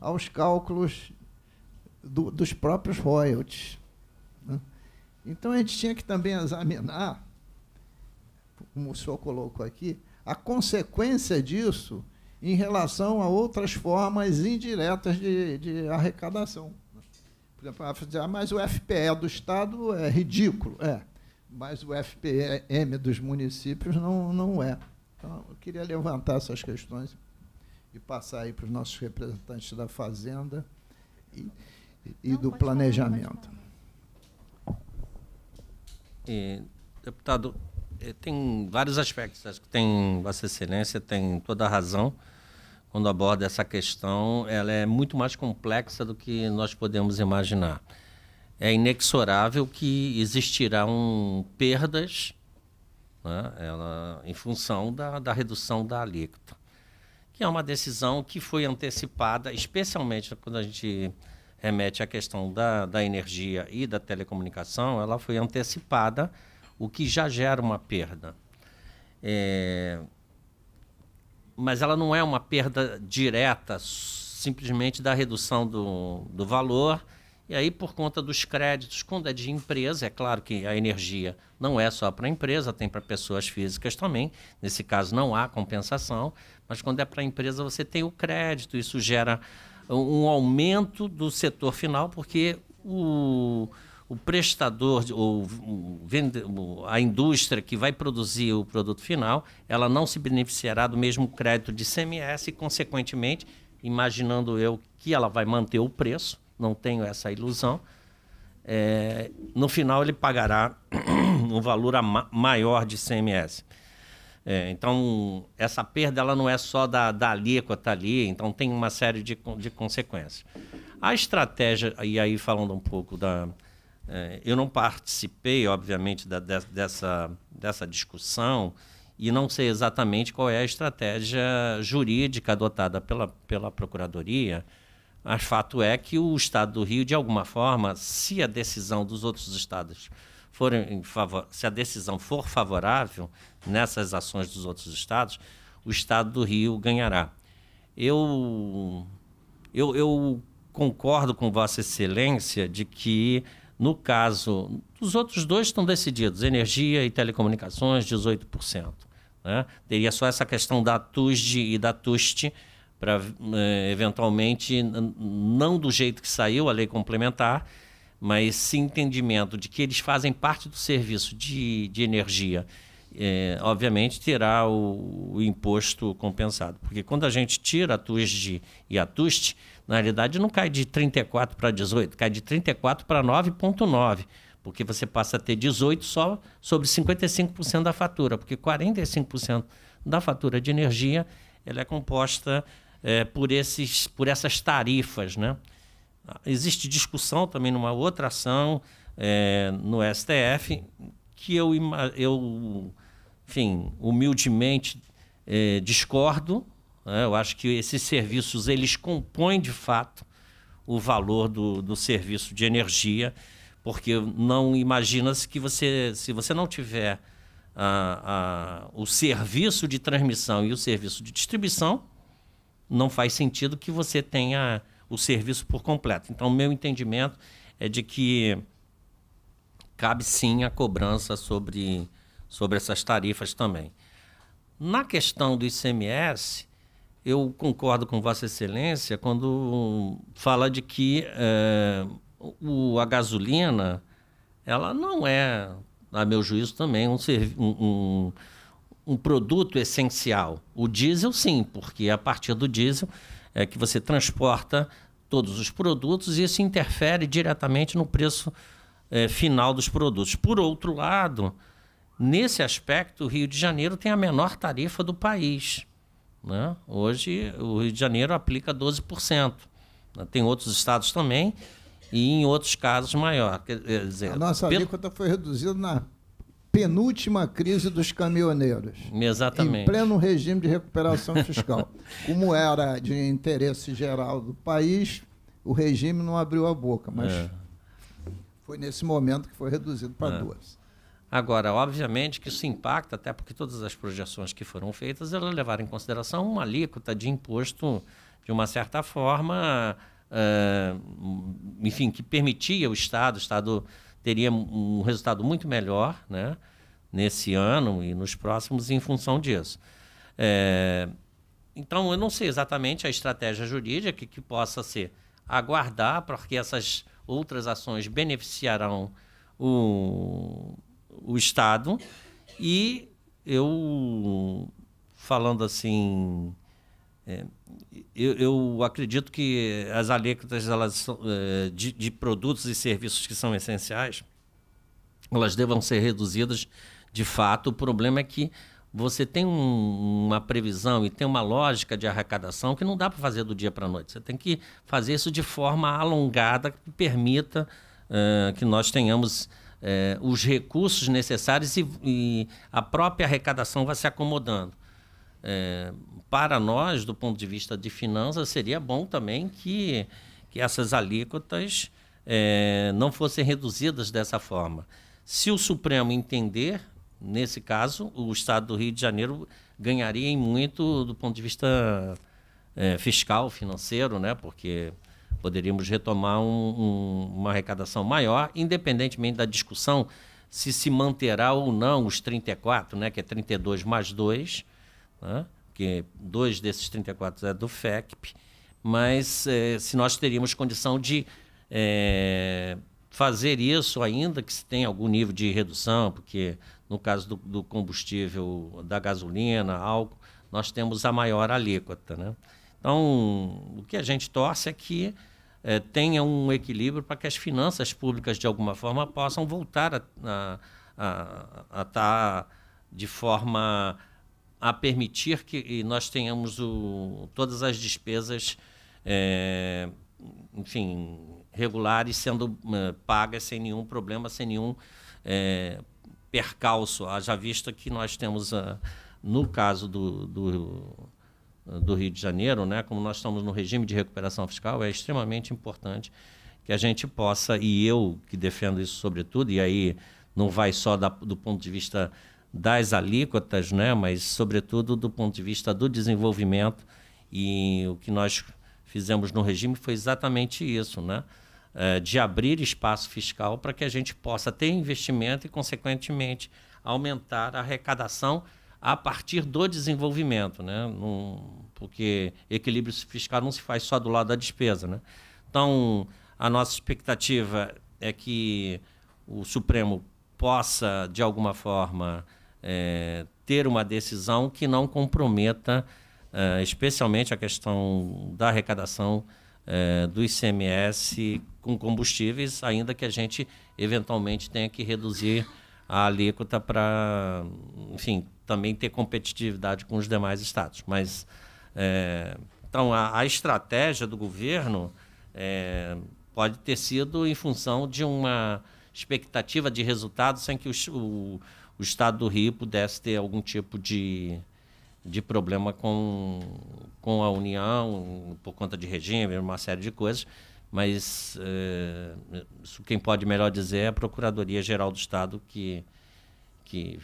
aos cálculos do, dos próprios royalties. Né? Então a gente tinha que também examinar, como o senhor colocou aqui, a consequência disso em relação a outras formas indiretas de, de arrecadação. Por exemplo, a dizer, ah, mas o FPE do Estado é ridículo. É, mas o FPM dos municípios não, não é. Então, eu queria levantar essas questões e passar aí para os nossos representantes da Fazenda e, e não, do planejamento. e, é, deputado, é, tem vários aspectos. Acho que tem Vossa Excelência tem toda a razão quando aborda essa questão, ela é muito mais complexa do que nós podemos imaginar. É inexorável que existirão um, perdas né, ela, em função da, da redução da alíquota, que é uma decisão que foi antecipada, especialmente quando a gente remete à questão da, da energia e da telecomunicação, ela foi antecipada, o que já gera uma perda. É, mas ela não é uma perda direta simplesmente da redução do, do valor. E aí, por conta dos créditos, quando é de empresa, é claro que a energia não é só para a empresa, tem para pessoas físicas também. Nesse caso, não há compensação, mas quando é para a empresa, você tem o crédito. Isso gera um aumento do setor final, porque o, o prestador ou a indústria que vai produzir o produto final, ela não se beneficiará do mesmo crédito de CMS e, consequentemente, imaginando eu que ela vai manter o preço, não tenho essa ilusão, é, no final ele pagará um valor ma maior de CMS. É, então, essa perda ela não é só da, da alíquota tá ali, então tem uma série de, de consequências. A estratégia, e aí falando um pouco da, é, eu não participei, obviamente, da, dessa, dessa discussão e não sei exatamente qual é a estratégia jurídica adotada pela, pela Procuradoria, mas fato é que o Estado do Rio, de alguma forma, se a decisão dos outros estados for favor, se a decisão for favorável nessas ações dos outros estados, o Estado do Rio ganhará. Eu, eu, eu concordo com Vossa Excelência de que no caso, os outros dois estão decididos, energia e telecomunicações, 18%. Né? Teria só essa questão da TUSD e da TUST, para é, eventualmente, não do jeito que saiu a lei complementar, mas esse entendimento de que eles fazem parte do serviço de, de energia é, obviamente, tirar o, o, imposto compensado. Porque quando a gente tira a TUSD e a TUST, na realidade não cai de 34 para 18, cai de 34 para 9,9, porque você passa a ter 18 só sobre 55% da fatura, porque 45% da fatura de energia ela é composta é, por, esses, por essas tarifas. Né? Existe discussão também numa outra ação é, no STF que eu, eu enfim, humildemente é, discordo. Né? Eu acho que esses serviços eles compõem de fato o valor do, do serviço de energia, porque não imagina-se que você, se você não tiver o serviço de transmissão e o serviço de distribuição, não faz sentido que você tenha o serviço por completo. Então, meu entendimento é de que cabe sim a cobrança sobre sobre essas tarifas também. Na questão do ICMS, eu concordo com Vossa Excelência quando fala de que é, o, a gasolina ela não é, a meu juízo, também um, um, um produto essencial. O diesel, sim, porque a partir do diesel é que você transporta todos os produtos e isso interfere diretamente no preço é, final dos produtos. Por outro lado, Nesse aspecto, o Rio de Janeiro tem a menor tarifa do país. Né? Hoje, o Rio de Janeiro aplica 12%. Né? Tem outros estados também, e em outros casos maior. Dizer, a nossa pelo... foi reduzida na penúltima crise dos caminhoneiros. Exatamente. Em pleno regime de recuperação fiscal. Como era de interesse geral do país, o regime não abriu a boca, mas é. foi nesse momento que foi reduzido para é. duas. Agora, obviamente que isso impacta, até porque todas as projeções que foram feitas, elas levaram em consideração uma alíquota de imposto, de uma certa forma, uh, enfim, que permitia o Estado, o Estado teria um resultado muito melhor né, nesse ano e nos próximos em função disso. É, então, eu não sei exatamente a estratégia jurídica que, que possa ser aguardar, porque essas outras ações beneficiarão o o Estado e eu, falando assim, é, eu, eu, acredito que as alíquotas elas, é, de, de, produtos e serviços que são essenciais, elas devam ser reduzidas de fato. O problema é que você tem um, uma previsão e tem uma lógica de arrecadação que não dá para fazer do dia para a noite. Você tem que fazer isso de forma alongada que permita uh, que nós tenhamos é, os recursos necessários e, e, a própria arrecadação vai se acomodando. É, para nós, do ponto de vista de finanças, seria bom também que, que essas alíquotas é, não fossem reduzidas dessa forma. Se o Supremo entender, nesse caso, o Estado do Rio de Janeiro ganharia em muito do ponto de vista fiscal, financeiro, né? porque Poderíamos retomar um, um, uma arrecadação maior, independentemente da discussão se se manterá ou não os 34, né, que é 32 mais 2, né, que dois desses 34 é do FECP, mas eh, se nós teríamos condição de eh, fazer isso, ainda que se tenha algum nível de redução, porque no caso do, do combustível, da gasolina, álcool, nós temos a maior alíquota. Né? Então, o que a gente torce é que é, tenha um equilíbrio para que as finanças públicas, de alguma forma, possam voltar a estar a, a, a tá de forma a permitir que nós tenhamos o, todas as despesas, é, enfim, regulares sendo eh, pagas sem nenhum problema, sem nenhum é, percalço. Haja vista que nós temos, no caso do, do do Rio de Janeiro, né, como nós estamos no regime de recuperação fiscal, é extremamente importante que a gente possa, e eu que defendo isso sobretudo, e aí não vai só da, do ponto de vista das alíquotas, né, mas sobretudo do ponto de vista do desenvolvimento, e o que nós fizemos no regime foi exatamente isso, né? É, de abrir espaço fiscal para que a gente possa ter investimento e, consequentemente, aumentar a arrecadação a partir do desenvolvimento, né? Num, porque equilíbrio fiscal não se faz só do lado da despesa, né? Então, a nossa expectativa é que o Supremo possa, de alguma forma, é, ter uma decisão que não comprometa, é, especialmente a questão da arrecadação é, do ICMS com combustíveis, ainda que a gente eventualmente tenha que reduzir a alíquota para, enfim, também ter competitividade com os demais estados. Mas, é, então, a, a, estratégia do governo é, pode ter sido em função de uma expectativa de resultado sem que o, o, o estado do Rio pudesse ter algum tipo de, de problema com, com a União, por conta de regime, uma série de coisas mas é, quem pode melhor dizer é a Procuradoria Geral do Estado que que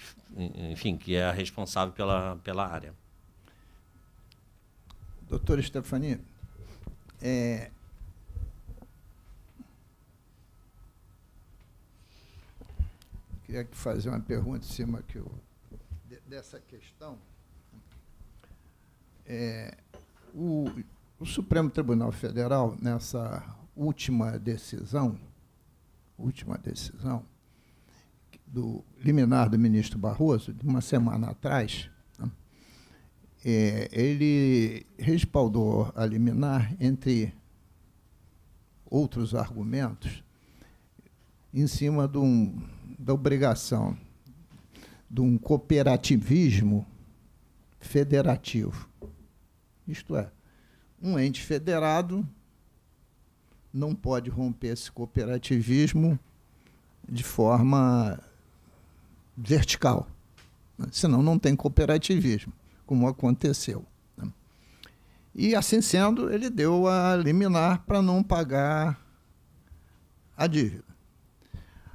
enfim que é a responsável pela pela área. Doutor Stefania, é... queria fazer uma pergunta em cima que eu, dessa questão. É, o o Supremo Tribunal Federal, nessa última decisão, última decisão do liminar do ministro Barroso, de uma semana atrás, né, é, ele respaldou a liminar, entre outros argumentos, em cima um, da obrigação de um cooperativismo federativo. Isto é, um ente federado não pode romper esse cooperativismo de forma vertical, né? senão não tem cooperativismo, como aconteceu. Né? E assim sendo, ele deu a liminar para não pagar a dívida.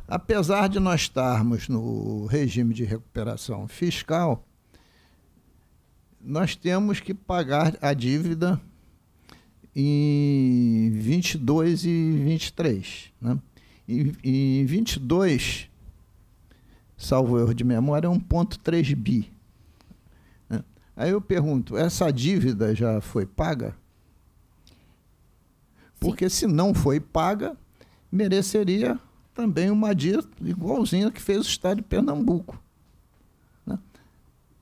Apesar de nós estarmos no regime de recuperação fiscal, nós temos que pagar a dívida em 22 e 23. Né? E, em 22, salvo erro de memória, é 1,3 bi. Né? Aí eu pergunto: essa dívida já foi paga? Porque Sim. se não foi paga, mereceria também uma dívida igualzinha que fez o Estado de Pernambuco. Né?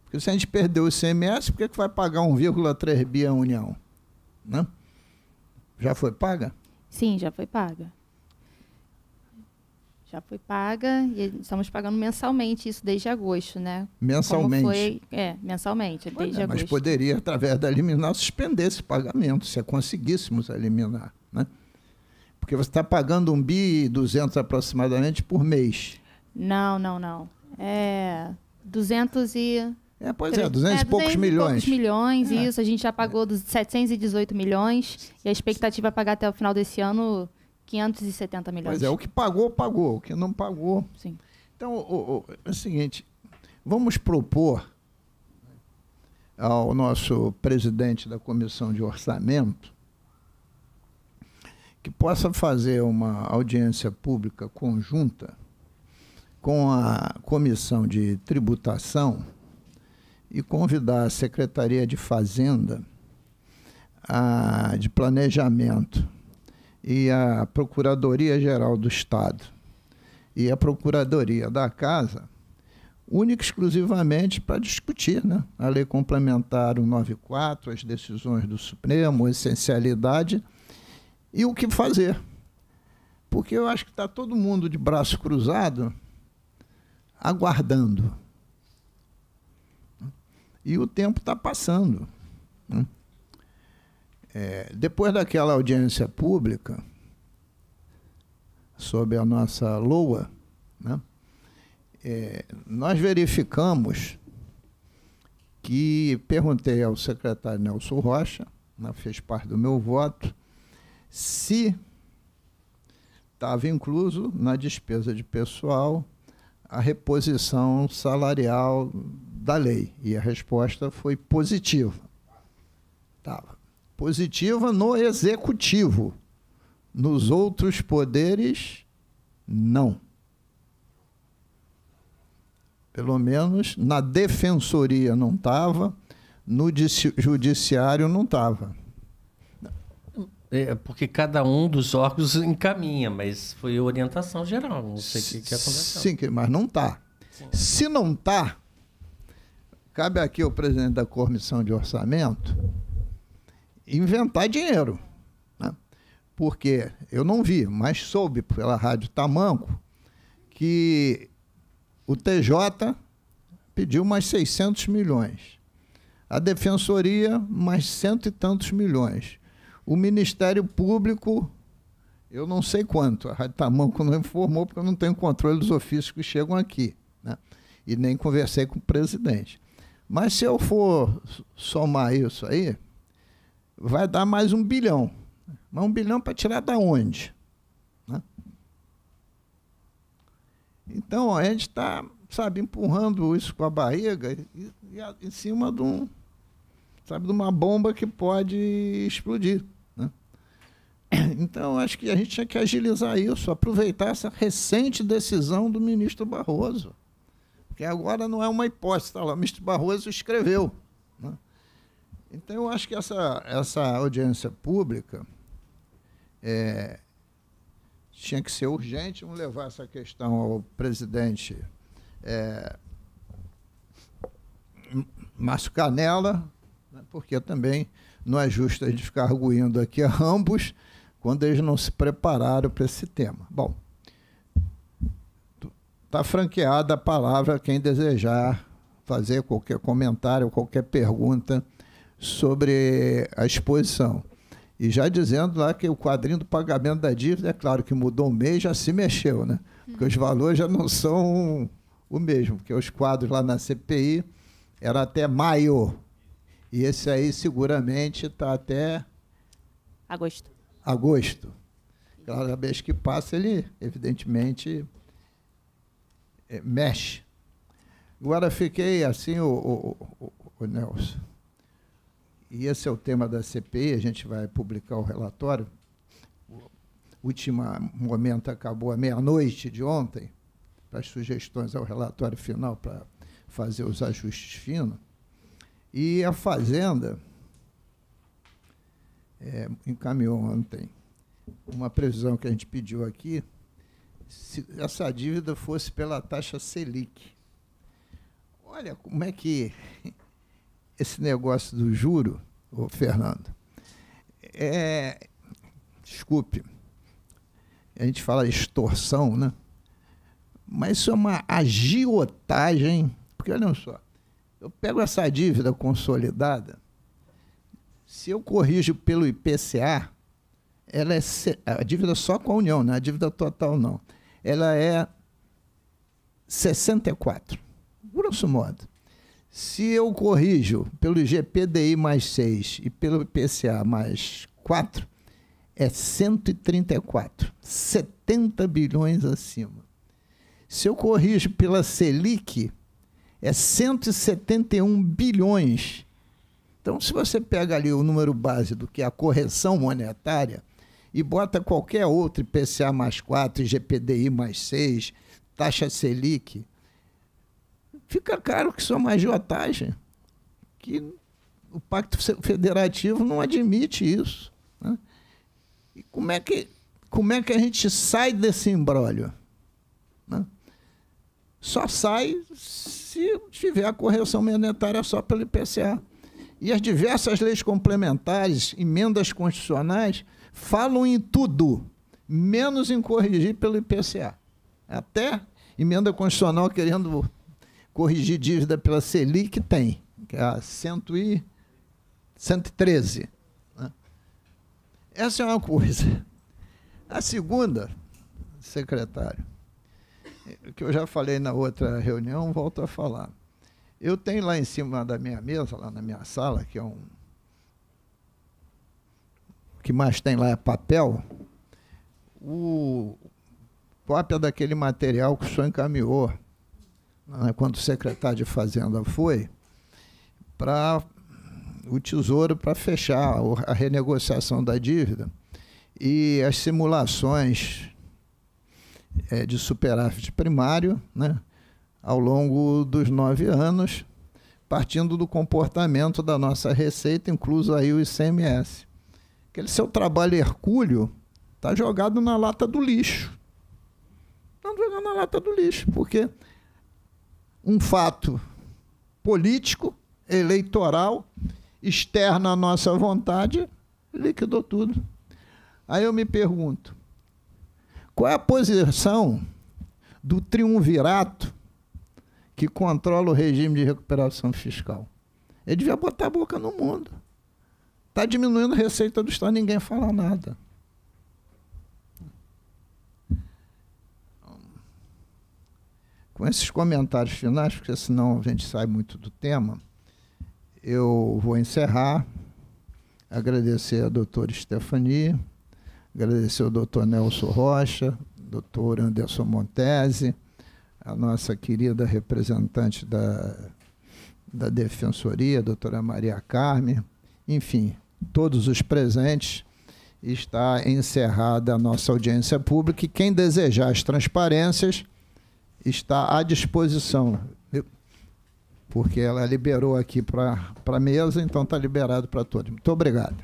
Porque se a gente perdeu o ICMS, por que, que vai pagar 1,3 bi a União? Né? Já foi paga? Sim, já foi paga. Já foi paga e estamos pagando mensalmente isso desde agosto, né? Mensalmente. Como foi, é, mensalmente, desde é, mas agosto. Mas poderia, através da liminar, suspender esse pagamento, se conseguíssemos eliminar, né? Porque você está pagando um bi 200 aproximadamente por mês. Não, não, não. É 200 e é, pois é, 200 é, e poucos milhões. poucos milhões, é. isso. A gente já pagou dos 718 milhões e a expectativa é pagar até o final desse ano 570 milhões. Pois é, o que pagou, pagou. O que não pagou. Sim. Então, o, o, é o seguinte: vamos propor ao nosso presidente da comissão de orçamento que possa fazer uma audiência pública conjunta com a comissão de tributação e convidar a Secretaria de Fazenda, a, de Planejamento e a Procuradoria Geral do Estado e a Procuradoria da Casa, única e exclusivamente para discutir né? a lei complementar 194, as decisões do Supremo, a essencialidade e o que fazer. Porque eu acho que está todo mundo de braço cruzado aguardando. E o tempo está passando. Né? É, depois daquela audiência pública, sobre a nossa lua, né? É, nós verificamos que perguntei ao secretário Nelson Rocha, né, fez parte do meu voto, se estava incluso na despesa de pessoal a reposição salarial da lei? E a resposta foi positiva. Tava. Positiva no executivo. Nos outros poderes, não. Pelo menos na defensoria não estava, no judiciário não estava. É, porque cada um dos órgãos encaminha, mas foi orientação geral, não sei o que, que aconteceu. Sim, mas não está. Se não está, Cabe aqui ao presidente da comissão de orçamento inventar dinheiro. Né? Porque eu não vi, mas soube pela rádio Tamanco que o TJ pediu mais 600 milhões. A Defensoria, mais cento e tantos milhões. O Ministério Público, eu não sei quanto. A Rádio Tamanco não informou, porque eu não tenho controle dos ofícios que chegam aqui. Né? E nem conversei com o presidente. Mas se eu for somar isso aí, vai dar mais um bilhão. Mas um bilhão para tirar da onde? Né? Então, a gente está, sabe, empurrando isso com a barriga e, e a, em cima de um, sabe, de uma bomba que pode explodir. Né? Então, acho que a gente tinha que agilizar isso, aproveitar essa recente decisão do ministro Barroso que agora não é uma hipótese, tá lá, Mr. Barroso escreveu. Né? Então, eu acho que essa, essa audiência pública é, tinha que ser urgente, vamos levar essa questão ao presidente é, Márcio Canella, né? porque também não é justo a gente ficar arguindo aqui a ambos quando eles não se prepararam para esse tema. Bom, Está franqueada a palavra quem desejar fazer qualquer comentário, qualquer pergunta sobre a exposição. E já dizendo lá que o quadrinho do pagamento da dívida, é claro que mudou um mês, já se mexeu, né? Porque os valores já não são o mesmo, porque os quadros lá na CPI era até maio. E esse aí seguramente está até. Agosto. Agosto. Cada vez que passa, ele, evidentemente, é, mexe. Agora fiquei assim, o, o, o, o Nelson, e esse é o tema da CPI, a gente vai publicar o relatório. O último momento acabou à meia-noite de ontem, para as sugestões ao relatório final, para fazer os ajustes finos. E a Fazenda é, encaminhou ontem uma previsão que a gente pediu aqui se essa dívida fosse pela taxa Selic. Olha como é que esse negócio do juro, ô Fernando, é, desculpe, a gente fala extorsão, né? Mas isso é uma agiotagem, porque olha só, eu pego essa dívida consolidada, se eu corrijo pelo IPCA, ela é a dívida só com a União, né? a dívida total não. Ela é 64, grosso modo. Se eu corrijo pelo IGPDI mais 6 e pelo pca mais 4, é 134, 70 bilhões acima. Se eu corrijo pela Selic, é 171 bilhões. Então, se você pega ali o número base do que é a correção monetária, e bota qualquer outro IPCA mais 4, IGPDI mais 6, taxa Selic, fica caro que isso é uma agiotagem. Que o Pacto Federativo não admite isso. Né? E como é, que, como é que a gente sai desse embrólio? Né? Só sai se tiver a correção monetária só pelo IPCA. E as diversas leis complementares, emendas constitucionais, falam em tudo, menos em corrigir pelo IPCA. Até emenda constitucional querendo corrigir dívida pela Selic tem, que é a e 113. Né? Essa é uma coisa. A segunda, secretário, que eu já falei na outra reunião, volto a falar. Eu tenho lá em cima da minha mesa, lá na minha sala, que é um que mais tem lá é papel, o cópia é daquele material que o senhor encaminhou, né, quando o secretário de Fazenda foi, para o Tesouro para fechar a renegociação da dívida e as simulações é, de superávit primário né, ao longo dos nove anos, partindo do comportamento da nossa receita, incluso aí o ICMS. Aquele seu trabalho hercúleo está jogado na lata do lixo. Está jogado na lata do lixo, porque um fato político, eleitoral, externo à nossa vontade, liquidou tudo. Aí eu me pergunto, qual é a posição do triunvirato que controla o regime de recuperação fiscal? Ele devia botar a boca no mundo. Está diminuindo a receita do Estado, ninguém fala nada. Com esses comentários finais, porque senão a gente sai muito do tema, eu vou encerrar, agradecer a doutora Stefani, agradecer ao doutor Nelson Rocha, doutor Anderson Montese, a nossa querida representante da, da Defensoria, doutora Maria Carmen, enfim, todos os presentes. Está encerrada a nossa audiência pública e quem desejar as transparências está à disposição, porque ela liberou aqui para a mesa, então está liberado para todos. Muito obrigado.